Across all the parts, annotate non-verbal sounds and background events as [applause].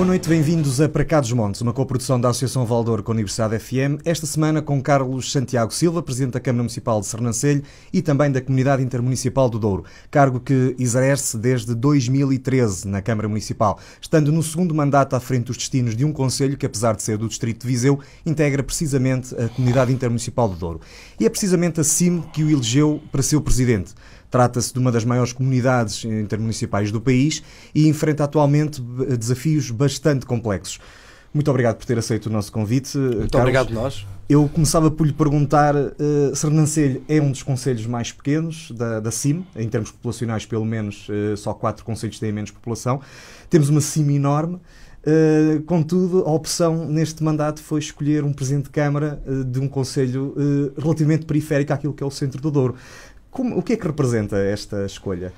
Boa noite, bem-vindos a Pracados Montes, uma coprodução da Associação Valdor com a Universidade FM, esta semana com Carlos Santiago Silva, Presidente da Câmara Municipal de Sernancelho e também da Comunidade Intermunicipal do Douro, cargo que exerce desde 2013 na Câmara Municipal, estando no segundo mandato à frente dos destinos de um Conselho que, apesar de ser do Distrito de Viseu, integra precisamente a Comunidade Intermunicipal do Douro. E é precisamente assim que o elegeu para ser o Presidente. Trata-se de uma das maiores comunidades eh, intermunicipais do país e enfrenta atualmente eh, desafios bastante complexos. Muito obrigado por ter aceito o nosso convite. Eh, Muito Carlos. obrigado nós. Eu começava por lhe perguntar, uh, Renancelho é um dos conselhos mais pequenos da, da CIM, em termos populacionais pelo menos uh, só quatro conselhos têm menos população. Temos uma CIM enorme, uh, contudo a opção neste mandato foi escolher um Presidente de Câmara uh, de um conselho relativamente periférico àquilo que é o centro do Douro. Como, o que é que representa esta escolha?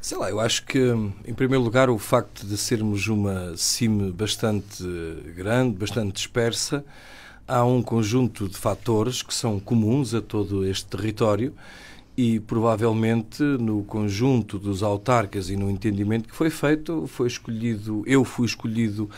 Sei lá, eu acho que, em primeiro lugar, o facto de sermos uma cime bastante grande, bastante dispersa, há um conjunto de fatores que são comuns a todo este território e provavelmente no conjunto dos autarcas e no entendimento que foi feito, foi escolhido, eu fui escolhido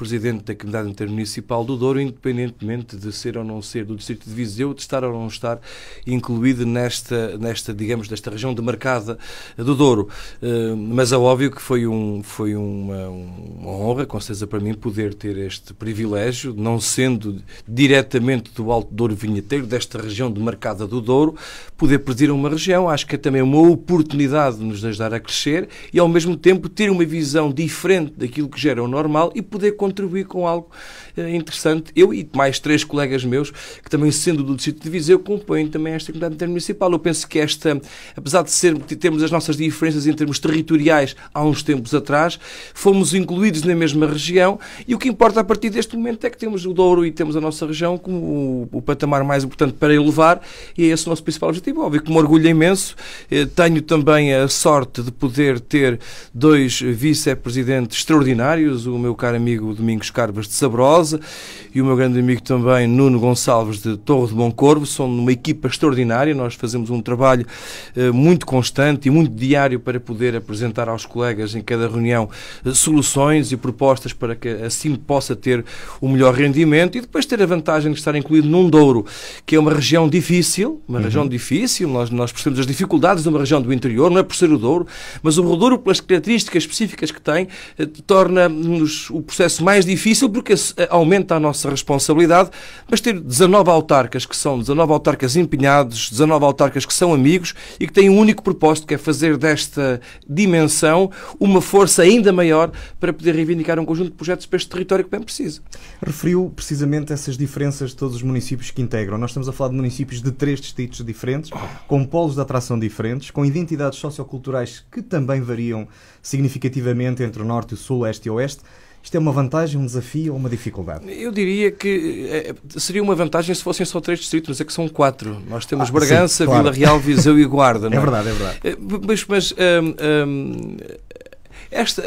presidente da Comunidade Intermunicipal do Douro, independentemente de ser ou não ser do Distrito de Viseu, de estar ou não estar incluído nesta, nesta digamos, desta região demarcada do Douro. Eh, mas é óbvio que foi, um, foi uma, uma honra, com certeza para mim, poder ter este privilégio, não sendo diretamente do Alto Douro Vinheteiro, desta região demarcada do Douro, poder presidir uma região. Acho que é também uma oportunidade de nos ajudar a crescer e, ao mesmo tempo, ter uma visão diferente daquilo que gera o normal e poder continuar contribuí com algo eh, interessante. Eu e mais três colegas meus, que também sendo do Distrito de Viseu, compõem também esta comunidade intermunicipal. Eu penso que esta, apesar de ser, termos as nossas diferenças em termos territoriais há uns tempos atrás, fomos incluídos na mesma região e o que importa a partir deste momento é que temos o Douro e temos a nossa região como o, o patamar mais importante para elevar e é esse o nosso principal objetivo. Óbvio que me orgulho imenso. Eh, tenho também a sorte de poder ter dois vice-presidentes extraordinários, o meu caro amigo Domingos Carvas de Sabrosa e o meu grande amigo também Nuno Gonçalves de Torre de Bom Corvo. São uma equipa extraordinária. Nós fazemos um trabalho eh, muito constante e muito diário para poder apresentar aos colegas em cada reunião eh, soluções e propostas para que assim possa ter o melhor rendimento e depois ter a vantagem de estar incluído num Douro, que é uma região difícil, uma uhum. região difícil. Nós, nós percebemos as dificuldades de uma região do interior, não é por ser o Douro, mas o Douro, pelas características específicas que tem, eh, torna-nos o processo mais mais difícil porque eh, aumenta a nossa responsabilidade, mas ter 19 autarcas que são 19 autarcas empenhados, 19 autarcas que são amigos e que têm um único propósito, que é fazer desta dimensão uma força ainda maior para poder reivindicar um conjunto de projetos para este território que bem precisa. Referiu precisamente essas diferenças de todos os municípios que integram. Nós estamos a falar de municípios de três distritos diferentes, com polos de atração diferentes, com identidades socioculturais que também variam significativamente entre o norte, o sul, o leste e o oeste. Isto é uma vantagem, um desafio ou uma dificuldade? Eu diria que eh, eh, seria uma vantagem se fossem só três distritos, é que são quatro. Nós temos ah, Bragança, sim, claro. Vila Real, Viseu e Guarda. [laughs] é? é? verdade, é verdade. Eh, mas, mas hum, hum, esta,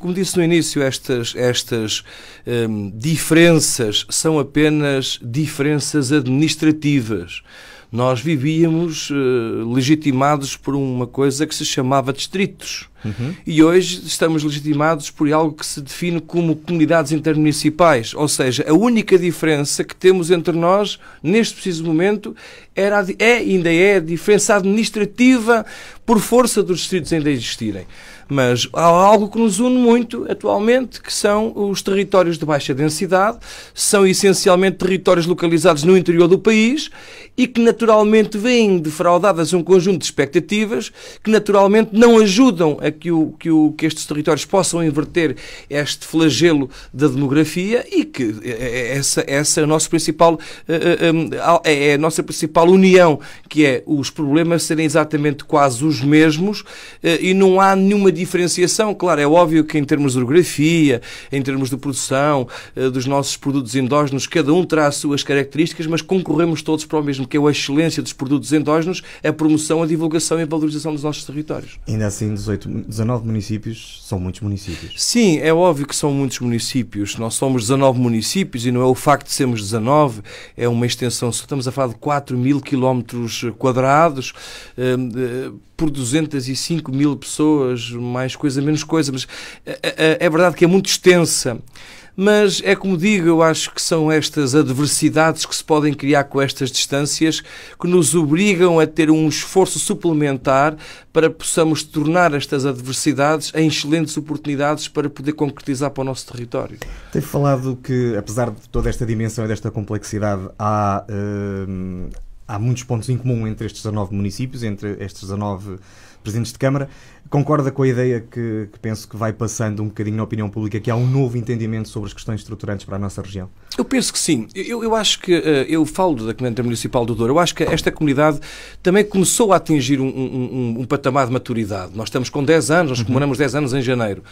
como disse no início, estas, estas hum, diferenças são apenas diferenças administrativas nós vivíamos uh, legitimados por uma coisa que se chamava distritos. Uhum. E hoje estamos legitimados por algo que se define como comunidades intermunicipais. Ou seja, a única diferença que temos entre nós, neste preciso momento, era, é, ainda é a diferença administrativa por força dos distritos ainda existirem. Mas há algo que nos une muito atualmente, que são os territórios de baixa densidade, são essencialmente territórios localizados no interior do país e que naturalmente vêm defraudadas um conjunto de expectativas que naturalmente não ajudam a que, o, que, o, que estes territórios possam inverter este flagelo da demografia e que é, é, é essa, essa é eh, eh, a nossa principal é a nossa principal união, que é os problemas serem exatamente quase os mesmos eh, e não há nenhuma diferenciação, claro, é óbvio que em termos de orografia, em termos de produção eh, dos nossos produtos endógenos, cada um terá as suas características, mas concorremos todos para o mesmo, que é a excelência dos produtos endógenos, a promoção, a divulgação e a valorização dos nossos territórios. Ainda assim, 18, 19 municípios são muitos municípios. Sim, é óbvio que são muitos municípios. Nós somos 19 municípios e não é o facto de sermos 19, é uma extensão, estamos a falar de 4 mil quilómetros quadrados. Eh, eh, por 205 mil pessoas, mais coisa, menos coisa, mas eh, eh, eh, é verdade que é muito extensa. Mas é como digo, eu acho que são estas adversidades que se podem criar com estas distâncias que nos obrigam a ter um esforço suplementar para possamos tornar estas adversidades em excelentes oportunidades para poder concretizar para o nosso território. Tem falado que, apesar de toda esta dimensão e desta complexidade, há há muitos pontos em comum entre estes 19 municípios, entre estes 19 presidentes de Câmara. Concorda com a ideia que, que, penso que vai passando um bocadinho na opinião pública, que há um novo entendimento sobre as questões estruturantes para a nossa região? Eu penso que sim. Eu, eu acho que, eh, eu falo da Comunidade Municipal do Douro, eu acho que esta comunidade também começou a atingir um, um, um, um patamar de maturidade. Nós estamos com 10 anos, nós comemoramos 10 anos em janeiro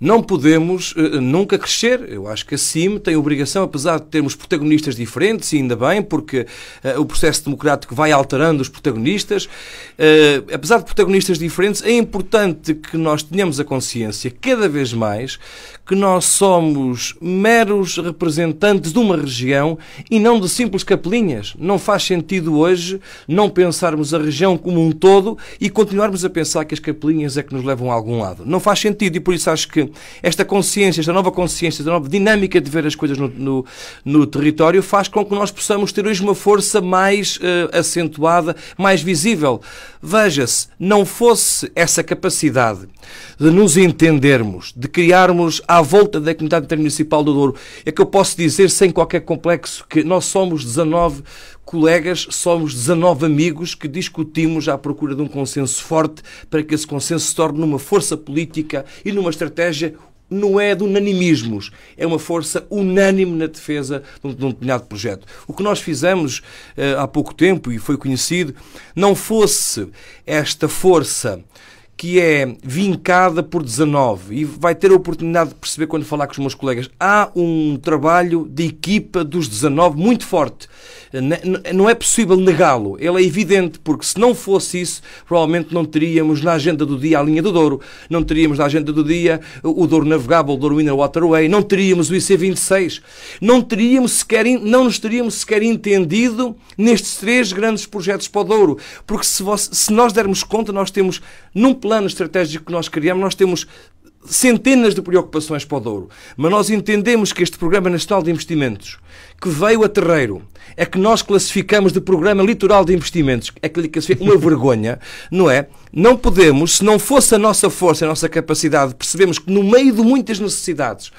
não podemos uh, nunca crescer. Eu acho que a CIM tem a obrigação, apesar de termos protagonistas diferentes, e ainda bem, porque uh, o processo democrático vai alterando os protagonistas, uh, apesar de protagonistas diferentes, é importante que nós tenhamos a consciência, cada vez mais, que nós somos meros representantes de uma região e não de simples capelinhas. Não faz sentido hoje não pensarmos a região como um todo e continuarmos a pensar que as capelinhas é que nos levam a algum lado. Não faz sentido e por isso acho que esta consciência, esta nova consciência, esta nova dinâmica de ver as coisas no, no, no território faz com que nós possamos ter hoje uma força mais uh, acentuada, mais visível. Veja-se, não fosse essa capacidade de nos entendermos, de criarmos à volta da comunidade intermunicipal do Douro, é que eu posso dizer sem qualquer complexo que nós somos 19 colegas, somos 19 amigos que discutimos à procura de um consenso forte para que esse consenso se torne numa força política e numa estratégia não é de unanimismos, é uma força unânime na defesa de um determinado projeto. O que nós fizemos eh, há pouco tempo e foi conhecido, não fosse esta força que é vincada por 19 e vai ter a oportunidade de perceber quando falar com os meus colegas. Há um trabalho de equipa dos 19 muito forte. Né, não é possível negá-lo. Ele é evidente, porque se não fosse isso, provavelmente não teríamos na agenda do dia a linha do Douro, não teríamos na agenda do dia o Douro Navegável, o Douro Inner Waterway, não teríamos o IC26, não, teríamos sequer, não nos teríamos sequer entendido nestes três grandes projetos para o Douro. Porque se, se nós dermos conta, nós temos, num plano estratégico que nós criamos, nós temos centenas de preocupações para o Douro, mas nós entendemos que este Programa Nacional de Investimentos, que veio a terreiro, é que nós classificamos de Programa Litoral de Investimentos, é que lhe uma [laughs] vergonha, não é? Não podemos, se não fosse a nossa força, a nossa capacidade, percebemos que no meio de muitas necessidades,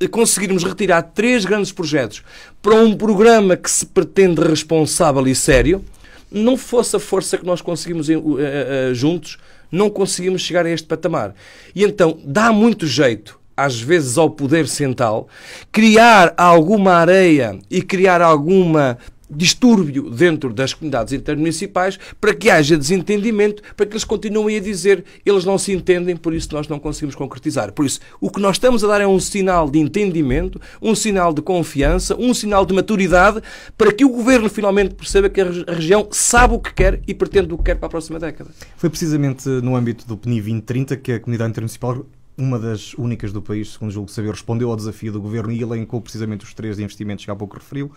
eh, conseguirmos retirar três grandes projetos para um programa que se pretende responsável e sério, não fosse a força que nós conseguimos eh, eh, juntos não conseguimos chegar a este patamar. E então dá muito jeito, às vezes, ao poder central, criar alguma areia e criar alguma distúrbio dentro das comunidades intermunicipais para que haja desentendimento, para que eles continuem a dizer eles não se entendem, por isso nós não conseguimos concretizar. Por isso, o que nós estamos a dar é um sinal de entendimento, um sinal de confiança, um sinal de maturidade para que o governo finalmente perceba que a região sabe o que quer e pretende o que quer para a próxima década. Foi precisamente no âmbito do PNI 2030 que a comunidade intermunicipal uma das únicas do país, segundo julgo saber, respondeu ao desafio do governo e elencou precisamente os três de investimentos que há pouco referiu.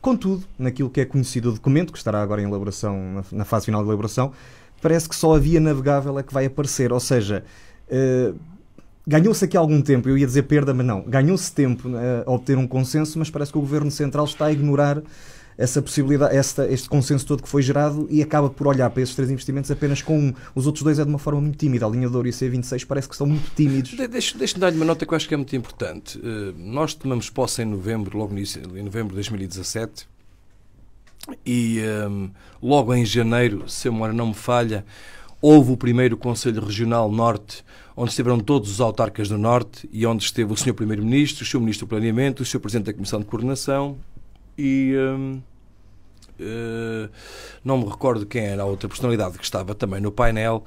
Contudo, naquilo que é conhecido o documento, que estará agora em elaboração, na fase final de elaboração, parece que só a via navegável é que vai aparecer, ou seja, eh, ganhou-se aqui algum tempo, eu ia dizer perda, mas não, ganhou-se tempo eh, a obter um consenso, mas parece que o Governo Central está a ignorar essa possibilidade, esta, este consenso todo que foi gerado e acaba por olhar para esses três investimentos apenas com um. Os outros dois é de uma forma muito tímida. A linha de ouro e a C26 parece que são muito tímidos. De, Deixa-me deixa dar-lhe uma nota que eu acho que é muito importante. Uh, nós tomamos posse em novembro, logo no início, em novembro de 2017 e um, ehm, logo em janeiro, se a memória não me falha, houve o primeiro Conselho Regional Norte, onde estiveram todos os autarcas do Norte e onde esteve o Sr. Primeiro-Ministro, o Sr. Ministro do Planeamento, o Sr. Presidente da Comissão de Coordenação, e hum, hum, não me recordo quem era a outra personalidade que estava também no painel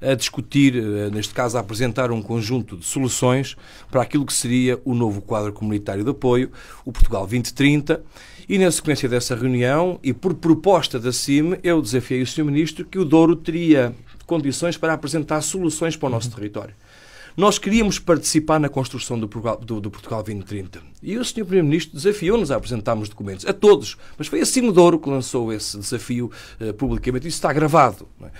a discutir, eh, neste caso a apresentar um conjunto de soluções para aquilo que seria o novo quadro comunitário de apoio, o Portugal 2030. E na sequência dessa reunião, e por proposta da CIME, eu desafiei o Sr. Ministro que o Douro teria condições para apresentar soluções para o nosso uhum. território. Nós queríamos participar na construção do Portugal, do, do Portugal 2030. E o Sr. Primeiro-Ministro desafiou-nos a apresentarmos documentos, a todos. Mas foi a Sinodouro que lançou esse desafio uh, publicamente. Isso está gravado. É?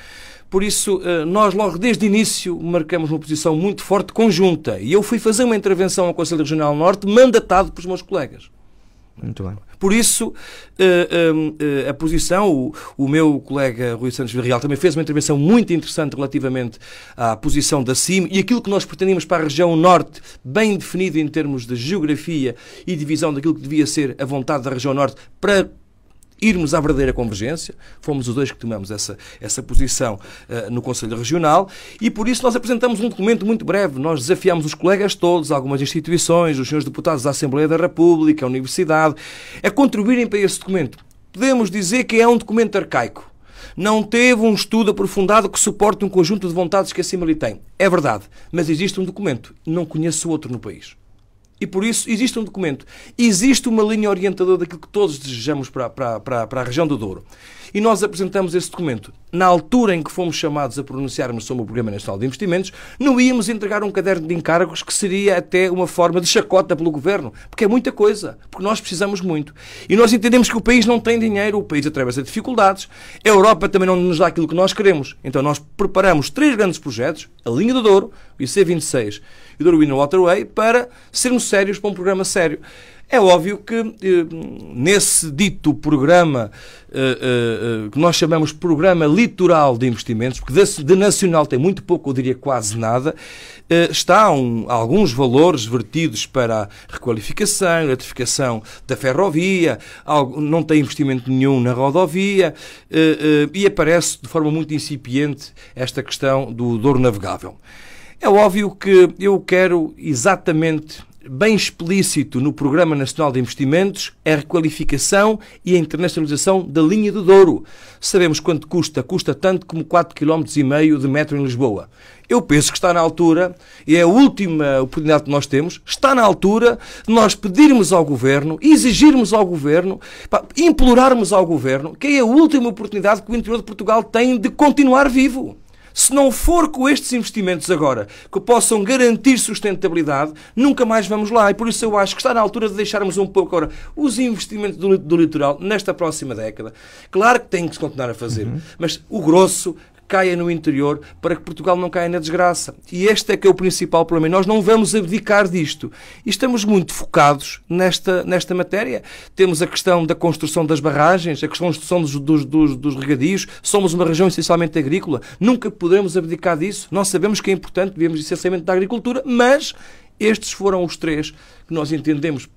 Por isso, uh, nós logo desde o início marcamos uma posição muito forte conjunta. E eu fui fazer uma intervenção ao Conselho Regional Norte, mandatado pelos meus colegas. Muito bem. Por isso, eh, ehm, eh, a posição, o, meu colega Rui Santos Villarreal também fez uma intervenção muito interessante relativamente à posição da CIM e aquilo que nós pretendíamos para a região norte, bem definido em termos de geografia e divisão daquilo que devia ser a vontade da região norte para irmos à verdadeira convergência. Fomos os dois que tomamos essa, essa posição uh, no Conselho Regional e por isso nós apresentamos um documento muito breve. Nós desafiámos os colegas todos, algumas instituições, os senhores deputados da Assembleia da República, a Universidade, a contribuírem para esse documento. Podemos dizer que é um documento arcaico. Não teve um estudo aprofundado que suporte um conjunto de vontades que a CIMA lhe tem. É verdade, mas existe um documento. Não conheço outro no país. E por isso existe um documento, existe uma linha orientadora daquilo que todos desejamos para, para, para, para, a região do Douro. E nós apresentamos esse documento. Na altura em que fomos chamados a pronunciarmos sobre o Programa Nacional de Investimentos, não íamos entregar um caderno de encargos que seria até uma forma de chacota pelo governo, porque é muita coisa, porque nós precisamos muito. E nós entendemos que o país não tem dinheiro, o país atravessa dificuldades, a Europa também não nos dá aquilo que nós queremos. Então nós preparamos três grandes projetos: a Linha do Douro, o IC26 e do Urban Waterway para sermos sérios para um programa sério. É óbvio que eh, nesse dito programa eh, eh, que nós chamamos Programa Litoral de Investimentos, porque de nacional tem muito pouco, eu diria quase nada, estão alguns valores vertidos para a requalificação, eletrificação da ferrovia, não tem investimento nenhum na rodovia e aparece de forma muito incipiente esta questão do dor Navegável. É óbvio que eu quero exatamente bem explícito no Programa Nacional de Investimentos a requalificação e a internacionalização da linha do Douro. Sabemos quanto custa, custa tanto como 4,5 km de metro em Lisboa. Eu penso que está na altura, e é a última oportunidade que nós temos, está na altura de nós pedirmos ao Governo, exigirmos ao Governo, implorarmos ao Governo, que é a última oportunidade que o interior de Portugal tem de continuar vivo. Se não for com estes investimentos agora que possam garantir sustentabilidade, nunca mais vamos lá. E por isso eu acho que está na altura de deixarmos um pouco agora os investimentos do, do litoral nesta próxima década. Claro que tem que se continuar a fazer, uhum. mas o grosso caia no interior para que Portugal não caia na desgraça. E este é que é o principal problema. Nós não vamos abdicar disto. E estamos muito focados nesta, nesta matéria. Temos a questão da construção das barragens, a construção dos, dos, dos, dos regadios. Somos uma região essencialmente agrícola. Nunca poderemos abdicar disso. Nós sabemos que é importante, vivemos essencialmente da agricultura, mas estes foram os três que nós entendemos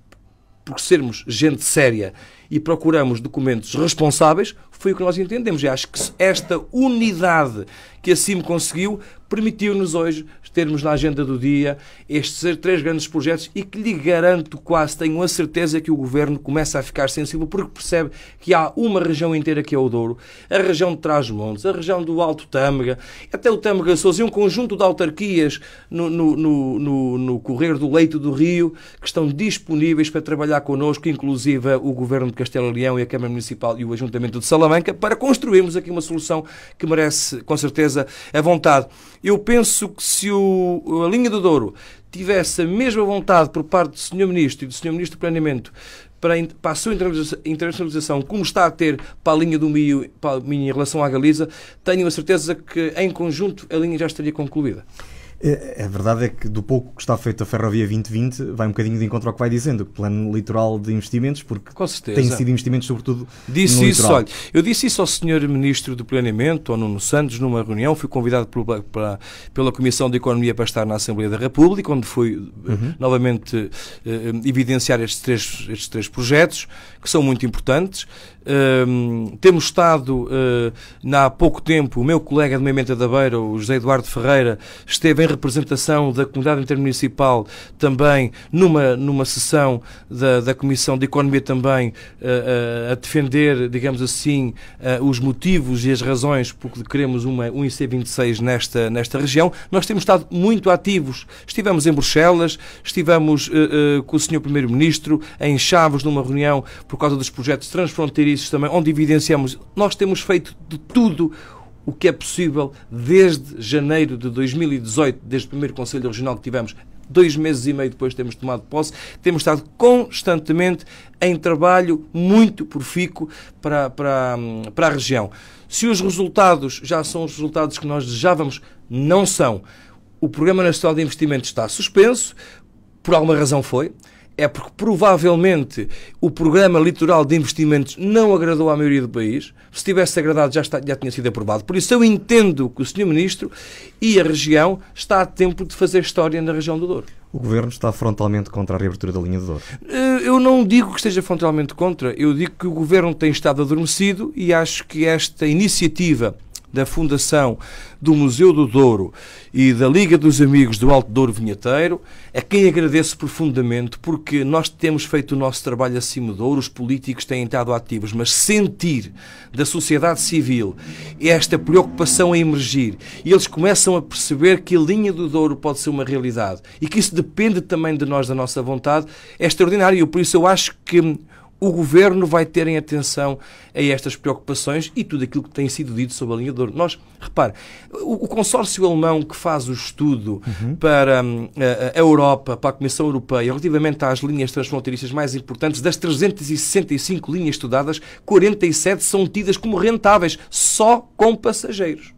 por sermos gente séria e procuramos documentos responsáveis, foi o que nós entendemos. E acho que esta unidade que a CIM conseguiu permitiu-nos hoje termos na agenda do dia estes três grandes projetos e que lhe garanto quase, tenho a certeza que o Governo começa a ficar sensível porque percebe que há uma região inteira que é o Douro, a região de Trás-Montes, a região do Alto Tâmega, até o Tâmega Sousa e um conjunto de autarquias no, no, no, no, no correr do leito do rio que estão disponíveis para trabalhar connosco, inclusive o Governo de Castelo e Leão e a Câmara Municipal e o Ajuntamento de Salamanca para construirmos aqui uma solução que merece, com certeza, a vontade. Eu penso que se o, a linha do Douro tivesse a mesma vontade por parte do Sr. Ministro e do Sr. Ministro do Planeamento para, para a sua internacionalização, como está a ter para a linha do Minho, para a minha em relação à Galiza, tenho a certeza que, em conjunto, a linha já estaria concluída. A é, é verdade é que do pouco que está feito a Ferrovia 2020 vai um bocadinho de encontro ao que vai dizendo, o plano litoral de investimentos, porque têm sido investimentos sobretudo disse isso, litoral. Olha, eu disse isso ao Sr. Ministro do Planeamento, ao Nuno Santos, numa reunião, fui convidado pela, pela, pela Comissão de Economia para estar na Assembleia da República, onde fui eh, uhum. novamente eh, eh, evidenciar estes três, estes três projetos que são muito importantes. Um, temos estado, uh, há pouco tempo, o meu colega de Mementa da Beira, o José Eduardo Ferreira, esteve em representação da comunidade intermunicipal também numa, numa sessão da, da Comissão de Economia também uh, uh, a defender, digamos assim, os motivos e as razões porque queremos uma, um IC26 nesta, nesta região. Nós temos estado muito ativos. Estivemos em Bruxelas, estivemos com o Sr. Primeiro-Ministro, em Chaves, numa reunião por causa dos projetos transfronteiriços também, onde evidenciamos, nós temos feito de tudo o que é possível desde janeiro de 2018, desde o primeiro Conselho Regional que tivemos, dois meses e meio depois temos tomado posse, temos estado constantemente em trabalho muito profícuo para, para, para a região. Se os resultados já são os resultados que nós desejávamos, não são. O Programa Nacional de Investimento está suspenso, por alguma razão foi é porque provavelmente o programa litoral de investimentos não agradou à maioria do país. Se tivesse agradado, já, está, já tinha sido aprovado. Por isso, eu entendo que o Sr. Ministro e a região está a tempo de fazer história na região do Douro. O Governo está frontalmente contra a reabertura da linha do Douro? Eh, eu não digo que esteja frontalmente contra. Eu digo que o Governo tem estado adormecido e acho que esta iniciativa da Fundação do Museu do Douro e da Liga dos Amigos do Alto Douro Vinheteiro, a quem agradeço profundamente, porque nós temos feito o nosso trabalho acima do ouro, os políticos têm estado ativos, mas sentir da sociedade civil esta preocupação a emergir e eles começam a perceber que a linha do Douro pode ser uma realidade e que isso depende também de nós, da nossa vontade, é extraordinário. Por isso, eu acho que o governo vai ter em atenção a estas preocupações e tudo aquilo que tem sido dito sobre a linha de ouro. Nós, repare, o, consórcio alemão que faz o estudo uhum. para hum, a, a, Europa, para a Comissão Europeia, relativamente às linhas transfronteiriças mais importantes, das 365 linhas estudadas, 47 são tidas como rentáveis, só com passageiros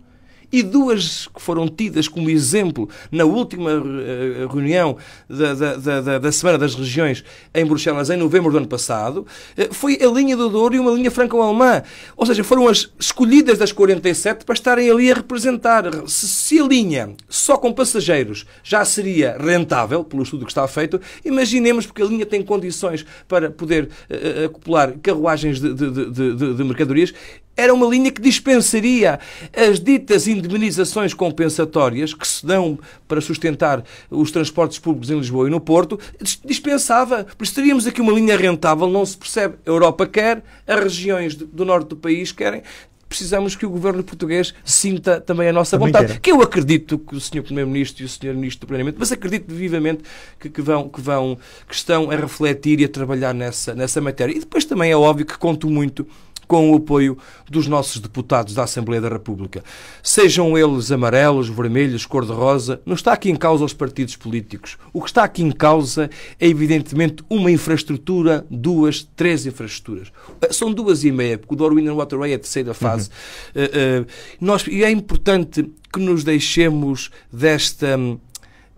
e duas que foram tidas como exemplo na última eh, reunião da, da, da, da Semana das Regiões em Bruxelas, em novembro do ano passado, eh, foi a linha do Douro e uma linha franco-alemã. Ou seja, foram as escolhidas das 47 para estarem ali a representar. Se, se a linha só com passageiros já seria rentável, pelo estudo que está feito, imaginemos porque a linha tem condições para poder uh, acoplar carruagens de, de, de, de mercadorias era uma linha que dispensaria as ditas indemnizações compensatórias que se dão para sustentar os transportes públicos em Lisboa e no Porto, dispensava. Por isso teríamos aqui uma linha rentável, não se percebe. A Europa quer, as regiões do norte do país querem. Precisamos que o governo português sinta também a nossa também vontade. Quero. Que eu acredito que o senhor Primeiro-Ministro e o senhor Ministro do planeamento, mas acredito vivamente que, que, vão, que, vão, que estão a refletir e a trabalhar nessa, nessa matéria. E depois também é óbvio que conto muito com o apoio dos nossos deputados da Assembleia da República. Sejam eles amarelos, vermelhos, cor-de-rosa, não está aqui em causa os partidos políticos. O que está aqui em causa é, evidentemente, uma infraestrutura, duas, três infraestruturas. Ah, são duas e meia, porque o Darwin and Waterway é a terceira fase. Uhum. Uh, uh, nós, e é importante que nos deixemos desta hum,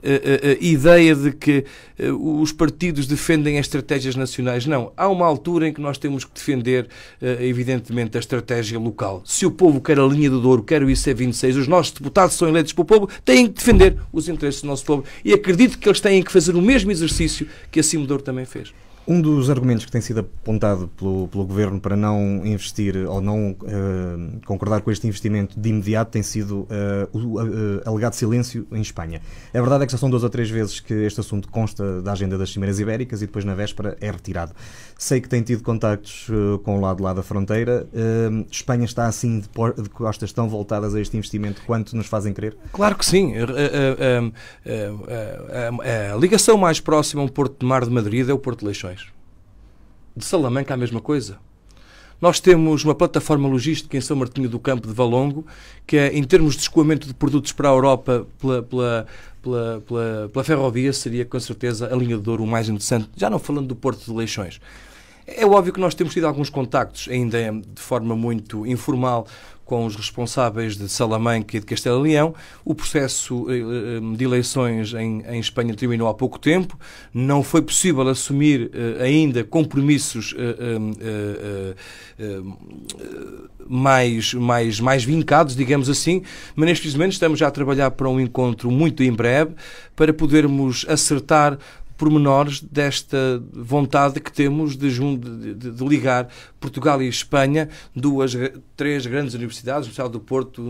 uh, ideia de que os partidos defendem as estratégias nacionais. Não. Há uma altura em que nós temos que defender, evidentemente, a estratégia local. Se o povo quer a linha do Douro, quer o IC26, os nossos deputados são eleitos pelo povo, têm que defender os interesses do nosso povo. E acredito que eles têm que fazer o mesmo exercício que a Cimodor também fez. Um dos argumentos que tem sido apontado pelo, pelo governo para não investir ou não uh, concordar com este investimento de imediato tem sido uh, o uh, alegado silêncio em Espanha. A verdade é que já são duas ou três vezes que este assunto consta da agenda das Cimeiras Ibéricas e depois na véspera é retirado. Sei que tem tido contactos com o lado lá da fronteira. Espanha está assim de, de, costas tão voltadas a este investimento quanto nos fazem crer? Claro que sim. A, a, a, a ligação mais próxima a um Porto de Mar de Madrid é o Porto de Leixões de Salamanca a mesma coisa. Nós temos uma plataforma logística em São Martinho do Campo de Valongo, que é, em termos de escoamento de produtos para a Europa pela, pela, pela, pela, pela ferrovia, seria com certeza a linha de Douro mais interessante, já não falando do Porto de Leixões. É óbvio que nós temos tido alguns contactos, ainda de forma muito informal, com os responsáveis de Salamanca e de Castelo Leão. O processo eh, eh, de eleições em, em, Espanha terminou há pouco tempo. Não foi possível assumir eh, ainda compromissos mais, mais, mais vincados, digamos assim, mas neste momento estamos já a trabalhar para um encontro muito em breve para podermos acertar pormenores desta vontade que temos de, de, de, ligar Portugal e Espanha, duas, três grandes universidades, Universidade do Porto,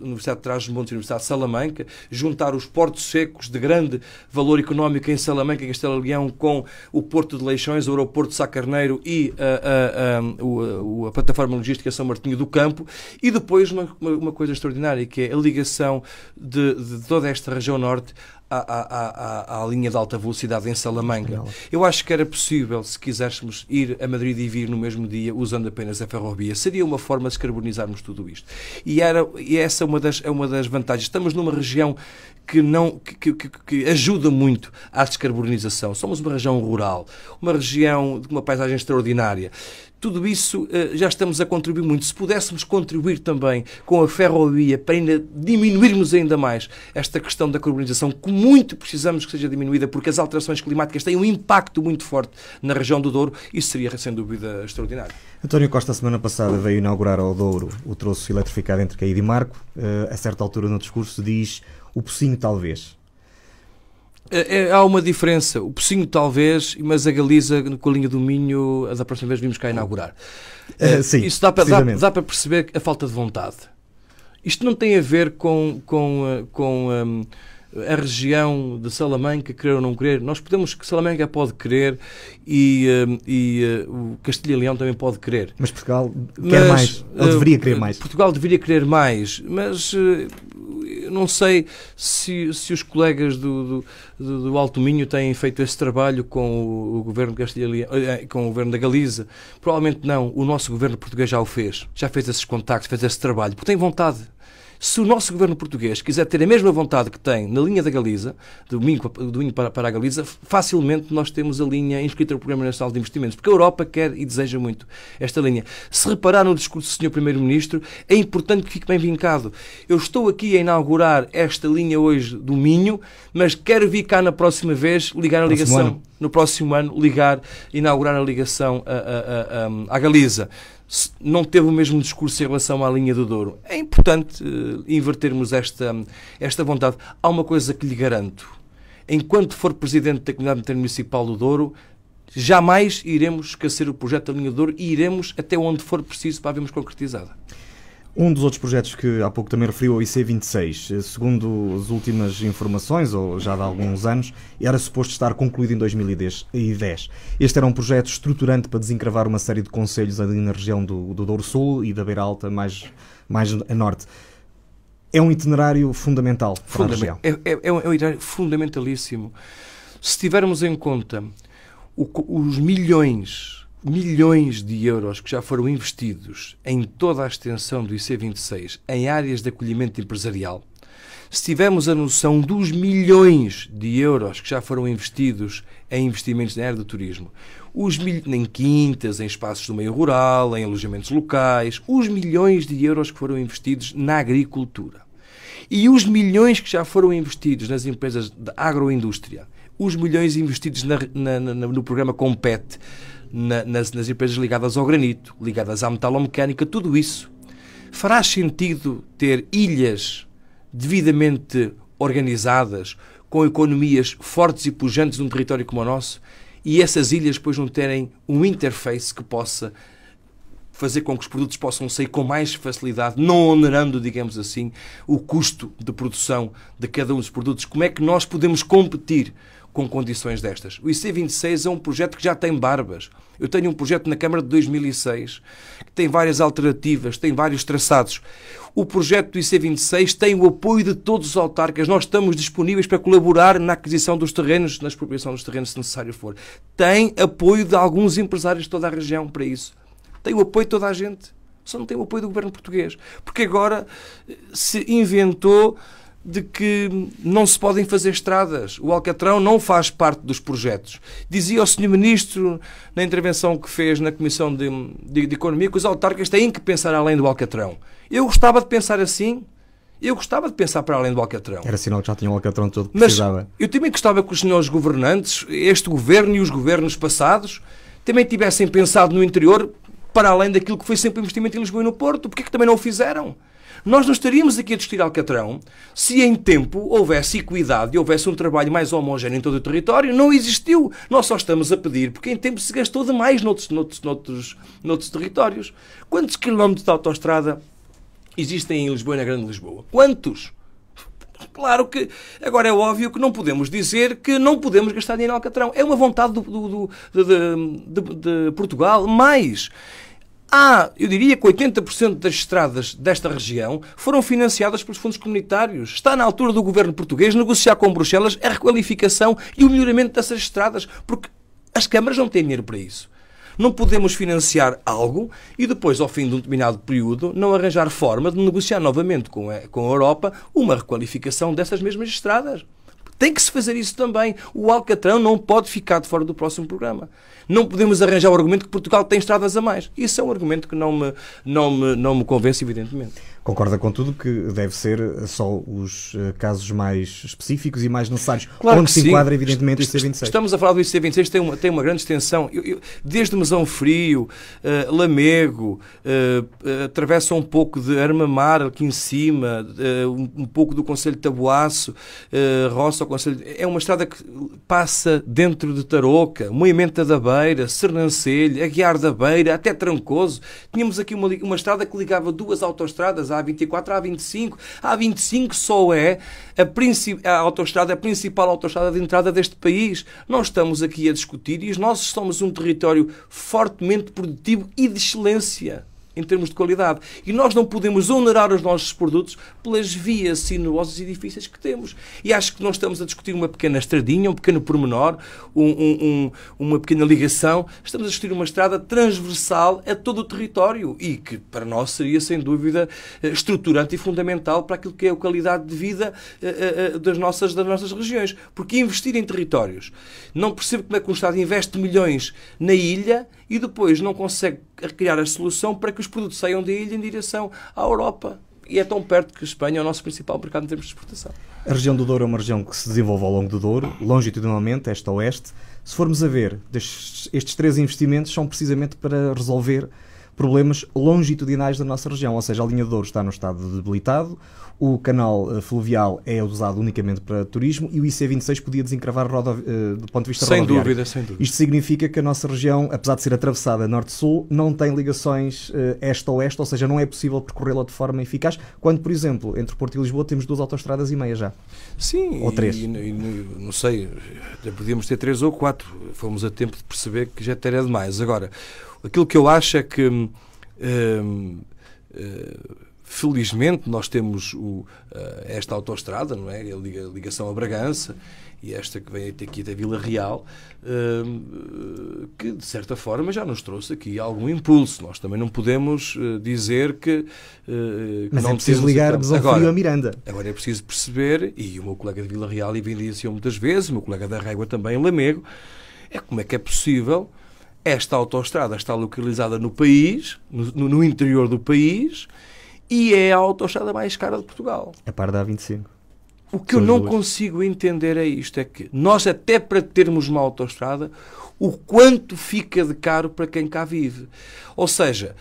Universidade de Trás-os-Montes, Universidade de Salamanca, juntar os portos secos de grande valor económico em Salamanca e Castelo Leão com o Porto de Leixões, o aeroporto de Sá Carneiro e a, a, a, a, plataforma logística São Martinho do Campo e depois uma, uma coisa extraordinária que é a ligação de, de toda esta região norte à, à, à, à, linha de alta velocidade em Salamanca. Eu acho que era possível, se quiséssemos ir a Madrid e vir no mesmo dia, usando apenas a ferrovia. Seria uma forma de descarbonizarmos tudo isto. E, era, e essa é uma, das, é uma das vantagens. Estamos numa região que, não, que, que, que, ajuda muito à descarbonização. Somos uma região rural, uma região de uma paisagem extraordinária. Tudo isso eh, já estamos a contribuir muito. Se pudéssemos contribuir também com a ferrovia para ainda diminuirmos ainda mais esta questão da carbonização, que muito precisamos que seja diminuída, porque as alterações climáticas têm um impacto muito forte na região do Douro, isso seria sem dúvida extraordinário. António Costa, semana passada, veio inaugurar ao Douro o troço eletrificado entre Caído e Marco. Eh, a certa altura no discurso diz o Pocinho talvez? É, é, há uma diferença. O Pocinho, talvez, mas a Galiza, com a linha do Minho, da próxima vez vimos cá inaugurar. Uh, sim, Isso dá para, dá, dá para perceber a falta de vontade. Isto não tem a ver com, com, eh, com um, eh, a região de Salamanca, querer ou não querer. Nós podemos que Salamanca pode querer e, um, e uh, o Castilho e Leão também pode querer. Mas Portugal quer mas, mais, ou deveria querer mais. Portugal deveria querer mais, mas... Uh, eu não sei se, se os colegas do, do, do, Alto Minho têm feito esse trabalho com o, governo de eh, eh, com o governo da Galiza. Provavelmente não. O nosso governo português já o fez. Já fez esses contactos, fez esse trabalho, porque tem vontade. Se o nosso governo português quiser ter a mesma vontade que tem na linha da Galiza, do Minho, para, a Galiza, facilmente nós temos a linha inscrita no Programa Nacional de Investimentos, porque a Europa quer e deseja muito esta linha. Se reparar no discurso do Sr. Primeiro-Ministro, é importante que fique bem vincado. Eu estou aqui a inaugurar esta linha hoje do Minho, mas quero vir cá na próxima vez ligar a ligação. Ano. No próximo ano, ligar, inaugurar a ligação à Galiza não teve o mesmo discurso em relação à linha do Douro. É importante uh, invertermos esta, esta vontade. Há uma coisa que lhe garanto: enquanto for presidente da Comunidade Municipal do Douro, jamais iremos esquecer o projeto da linha do Douro e iremos até onde for preciso para a vermos concretizada. Um dos outros projetos que há pouco também referiu, o IC26, eh, segundo as últimas informações, ou já de alguns anos, era suposto estar concluído em 2010. Este era um projeto estruturante para desencravar uma série de conselhos ali na região do, do Douro Sul e da Beira Alta, mais, mais a norte. É um itinerário fundamental para Fundam a região. É, é, é, é, um, itinerário fundamentalíssimo. Se tivermos em conta o, os milhões milhões de euros que já foram investidos em toda a extensão do IC26 em áreas de acolhimento empresarial, se tivermos a noção dos milhões de euros que já foram investidos em investimentos na área do turismo, os mil... em quintas, em espaços do meio rural, em alojamentos locais, os milhões de euros que foram investidos na agricultura e os milhões que já foram investidos nas empresas da agroindústria, os milhões investidos na, na, na, no programa Compete, na, nas, nas empresas ligadas ao granito, ligadas à metalomecânica, tudo isso. Fará sentido ter ilhas devidamente organizadas, com economias fortes e pujantes num território como o nosso, e essas ilhas depois não terem um interface que possa fazer com que os produtos possam sair com mais facilidade, não onerando, digamos assim, o custo de produção de cada um dos produtos. Como é que nós podemos competir com condições destas. O IC26 é um projeto que já tem barbas. Eu tenho um projeto na Câmara de 2006 que tem várias alternativas, tem vários traçados. O projeto do IC26 tem o apoio de todos os autarcas. Nós estamos disponíveis para colaborar na aquisição dos terrenos, na expropriação dos terrenos, se necessário for. Tem apoio de alguns empresários de toda a região para isso. Tem o apoio de toda a gente. Só não tem o apoio do governo português. Porque agora eh, se inventou de que não se podem fazer estradas. O Alcatrão não faz parte dos projetos. Dizia o Sr. Ministro, na intervenção que fez na Comissão de, de, de, Economia, que os autarcas têm que pensar além do Alcatrão. Eu gostava de pensar assim. Eu gostava de pensar para além do Alcatrão. Era sinal que já tinha o Alcatrão todo que Mas precisava. Eu também gostava que os senhores governantes, este governo e os governos passados, também tivessem pensado no interior para além daquilo que foi sempre o investimento em Lisboa e no Porto. Porquê é que também não o fizeram? Nós não estaríamos aqui a discutir Alcatrão se em tempo houvesse equidade e houvesse um trabalho mais homogéneo em todo o território. Não existiu. Nós só estamos a pedir porque em tempo se gastou demais noutros, noutros, noutros, noutros territórios. Quantos quilómetros de autoestrada existem em Lisboa e na Grande Lisboa? Quantos? Claro que agora é óbvio que não podemos dizer que não podemos gastar dinheiro em Alcatrão. É uma vontade do, do, do de, de, de, Portugal. Mais, há, ah, eu diria que 80% das estradas desta região foram financiadas pelos fundos comunitários. Está na altura do governo português negociar com Bruxelas a requalificação e o melhoramento dessas estradas, porque as câmaras não têm dinheiro para isso. Não podemos financiar algo e depois, ao fim de um determinado período, não arranjar forma de negociar novamente com a, com a Europa uma requalificação dessas mesmas estradas. Tem que se fazer isso também. O Alcatrão não pode ficar de fora do próximo programa. Não podemos arranjar o argumento que Portugal tem estradas a mais. Isso é um argumento que não me, não me, não me convence, evidentemente. Concorda com tudo que deve ser só os eh, casos mais específicos e mais necessários, claro onde se sim. enquadra, evidentemente, o IC26. Estamos a falar do IC26, tem uma, tem uma grande extensão. Eu, eu, desde Mesão Frio, uh, Lamego, uh, atravessa um pouco de Armamar aqui em cima, uh, um, um, pouco do Conselho de Tabuaço, uh, Roça ao Conselho. É uma estrada que passa dentro de Tarouca, Moimenta da baia. Beira, Sernancelho, Aguiar da Beira, até Trancoso. Tínhamos aqui uma, uma estrada que ligava duas autoestradas, a A24, a A25. A A25 só é a, a autoestrada, a principal autoestrada de entrada deste país. Nós estamos aqui a discutir e nós somos um território fortemente produtivo e de excelência em termos de qualidade. E nós não podemos onerar os nossos produtos pelas vias sinuosas e difíceis que temos. E acho que nós estamos a discutir uma pequena estradinha, um pequeno pormenor, um, um, um, uma pequena ligação. Estamos a discutir uma estrada transversal a todo o território e que, para nós, seria sem dúvida eh, estruturante e fundamental para aquilo que é a qualidade de vida eh, eh, das nossas, das nossas regiões. Porque investir em territórios, não percebo como é que o Estado investe milhões na ilha e depois não consegue a criar a solução para que os produtos saiam da ilha em direção à Europa. E é tão perto que a Espanha é o nosso principal mercado em termos de exportação. A região do Douro é uma região que se desenvolve ao longo do Douro, longitudinalmente, este a oeste. Se formos a ver, estes três investimentos são precisamente para resolver problemas longitudinais da nossa região, ou seja, a linha de Douro está no estado debilitado, o canal eh, fluvial é usado unicamente para turismo e o IC26 podia desencravar eh, do ponto de vista sem rodoviário. Dúvida, sem dúvida. Isto significa que a nossa região, apesar de ser atravessada norte-sul, não tem ligações uh, este-oeste, ou seja, não é possível percorrê-la de forma eficaz, quando, por exemplo, entre Porto e Lisboa temos duas autostradas e meia já. Sim, ou três. E, e, não sei, podíamos ter três ou quatro, fomos a tempo de perceber que já teria demais. Agora, Aquilo que eu acho é que, hum, hum, eh, felizmente, nós temos o, eh, esta autoestrada, não é? A ligação a Bragança e esta que vem até aqui da Vila Real, hum, eh, que de certa forma já nos trouxe aqui algum impulso. Nós também não podemos dizer que. que Mas não é preciso ligarmos ao agora, à a Miranda. Agora é preciso perceber, e o meu colega de Vila Real evidenciou muitas vezes, o meu colega da Régua também, Lamego, é como é que é possível esta autoestrada está localizada no país, no, no interior do país, e é a autoestrada mais cara de Portugal. A par da A25. O que São eu não duas. consigo entender é isto: é que nós, até para termos uma autoestrada, o quanto fica de caro para quem cá vive. Ou seja,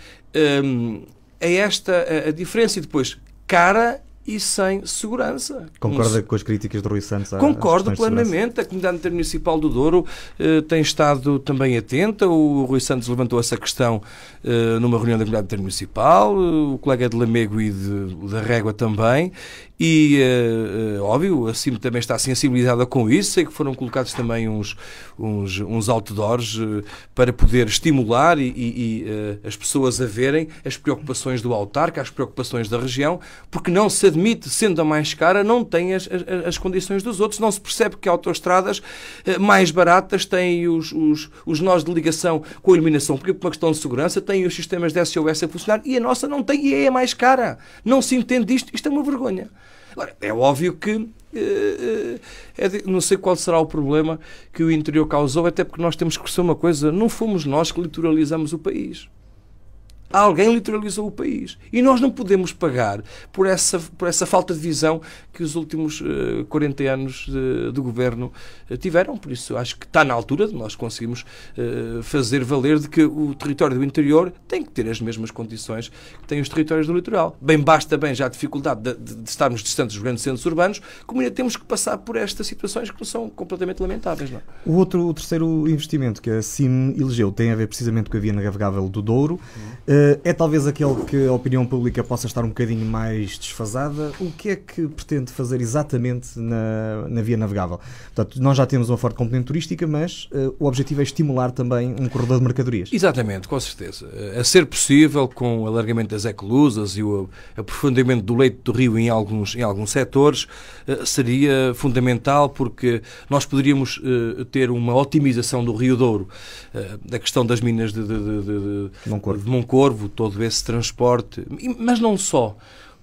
hum, é esta a, a diferença. E depois, cara e sem segurança. Concorda Isso. com as críticas do Rui Santos? Concordo plenamente. A Comunidade Intermunicipal do Douro eh, tem estado também atenta. O Rui Santos levantou essa questão eh, numa reunião da Comunidade Intermunicipal, o colega de Lamego e de, da Régua também. E, eh, eh, óbvio, a CIM também está sensibilizada com isso. Sei que foram colocados também uns, uns, uns outdoors eh, para poder estimular e, e, e eh, as pessoas a verem as preocupações do autarca, as preocupações da região, porque não se admite, sendo a mais cara, não tem as, as, as condições dos outros. Não se percebe que autoestradas eh, mais baratas têm os, os, os nós de ligação com a iluminação, porque por uma questão de segurança têm os sistemas de SOS a funcionar e a nossa não tem e é a mais cara. Não se entende isto. Isto é uma vergonha. Agora, é óbvio que é não sei qual será o problema que o interior causou, até porque nós temos que ser uma coisa: não fomos nós que litoralizamos o país. Alguém literalizou o país. E nós não podemos pagar por essa, por essa falta de visão que os últimos uh, eh, 40 anos de, de governo eh, tiveram. Por isso, acho que está na altura de nós conseguirmos uh, fazer valer de que o território do interior tem que ter as mesmas condições que têm os territórios do litoral. Bem, basta bem já a dificuldade de, de, de estarmos distantes dos grandes centros urbanos, como ainda temos que passar por estas situações que são completamente lamentáveis. Não? É? O, outro, o terceiro investimento que é a CIM elegeu tem a ver precisamente com a via navegável do Douro. Uhum. Eh, é talvez aquele que a opinião pública possa estar um bocadinho mais desfasada. O que é que pretende fazer exatamente na, na via navegável? Portanto, nós já temos uma forte componente turística, mas uh, o objetivo é estimular também um corredor de mercadorias. Exatamente, com certeza. Eh, a ser possível, com o alargamento das eclusas e o aprofundamento do leito do rio em alguns, em alguns setores, uh, seria fundamental porque nós poderíamos uh, ter uma otimização do Rio Douro, da questão das minas de, de, de, de Moncorvo todo esse transporte, mas não só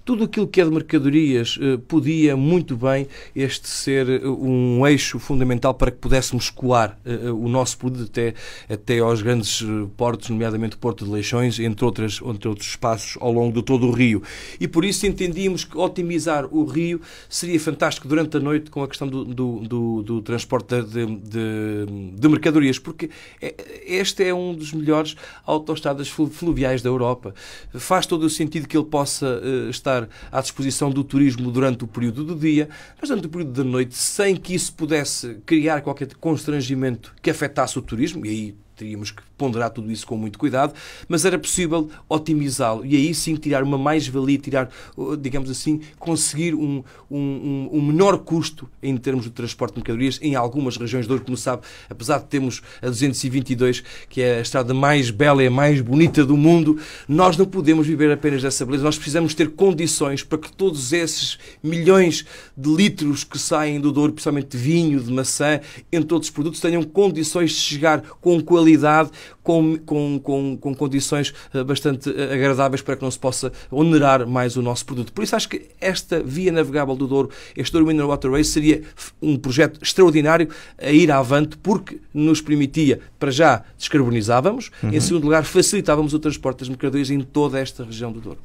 tudo aquilo que é de mercadorias eh, podia muito bem este ser eh, um eixo fundamental para que pudéssemos coar eh, o nosso produto até, até aos grandes portos, nomeadamente o Porto de Leixões, entre, outras, entre outros espaços ao longo de todo o Rio. E por isso entendíamos que otimizar o Rio seria fantástico durante a noite com a questão do, do, do, do transporte de, de, de, mercadorias, porque é, este é um dos melhores autoestradas fluviais da Europa. Faz todo o sentido que ele possa estar estar à disposição do turismo durante o período do dia, mas durante o período da noite, sem que isso pudesse criar qualquer constrangimento que afetasse o turismo, e aí teríamos que ponderar tudo isso com muito cuidado, mas era possível otimizá-lo e aí sim tirar uma mais-valia, tirar, eh, digamos assim, conseguir um, um, um, menor custo em termos de transporte de mercadorias em algumas regiões do Douro, como sabe, apesar de termos a 222, que é a estrada mais bela e a mais bonita do mundo, nós não podemos viver apenas dessa beleza, nós precisamos ter condições para que todos esses milhões de litros que saem do Douro, principalmente de vinho, de maçã, entre outros produtos, tenham condições de chegar com qualidade qualidade com, com, com, com condições eh, bastante eh, agradáveis para que não se possa onerar mais o nosso produto. Por isso acho que esta via navegável do Douro, este Douro Mineral Waterway, seria um projeto extraordinário a ir avante porque nos permitia, para já, descarbonizávamos, uhum. em segundo lugar, facilitávamos o transporte das mercadorias em toda esta região do Douro.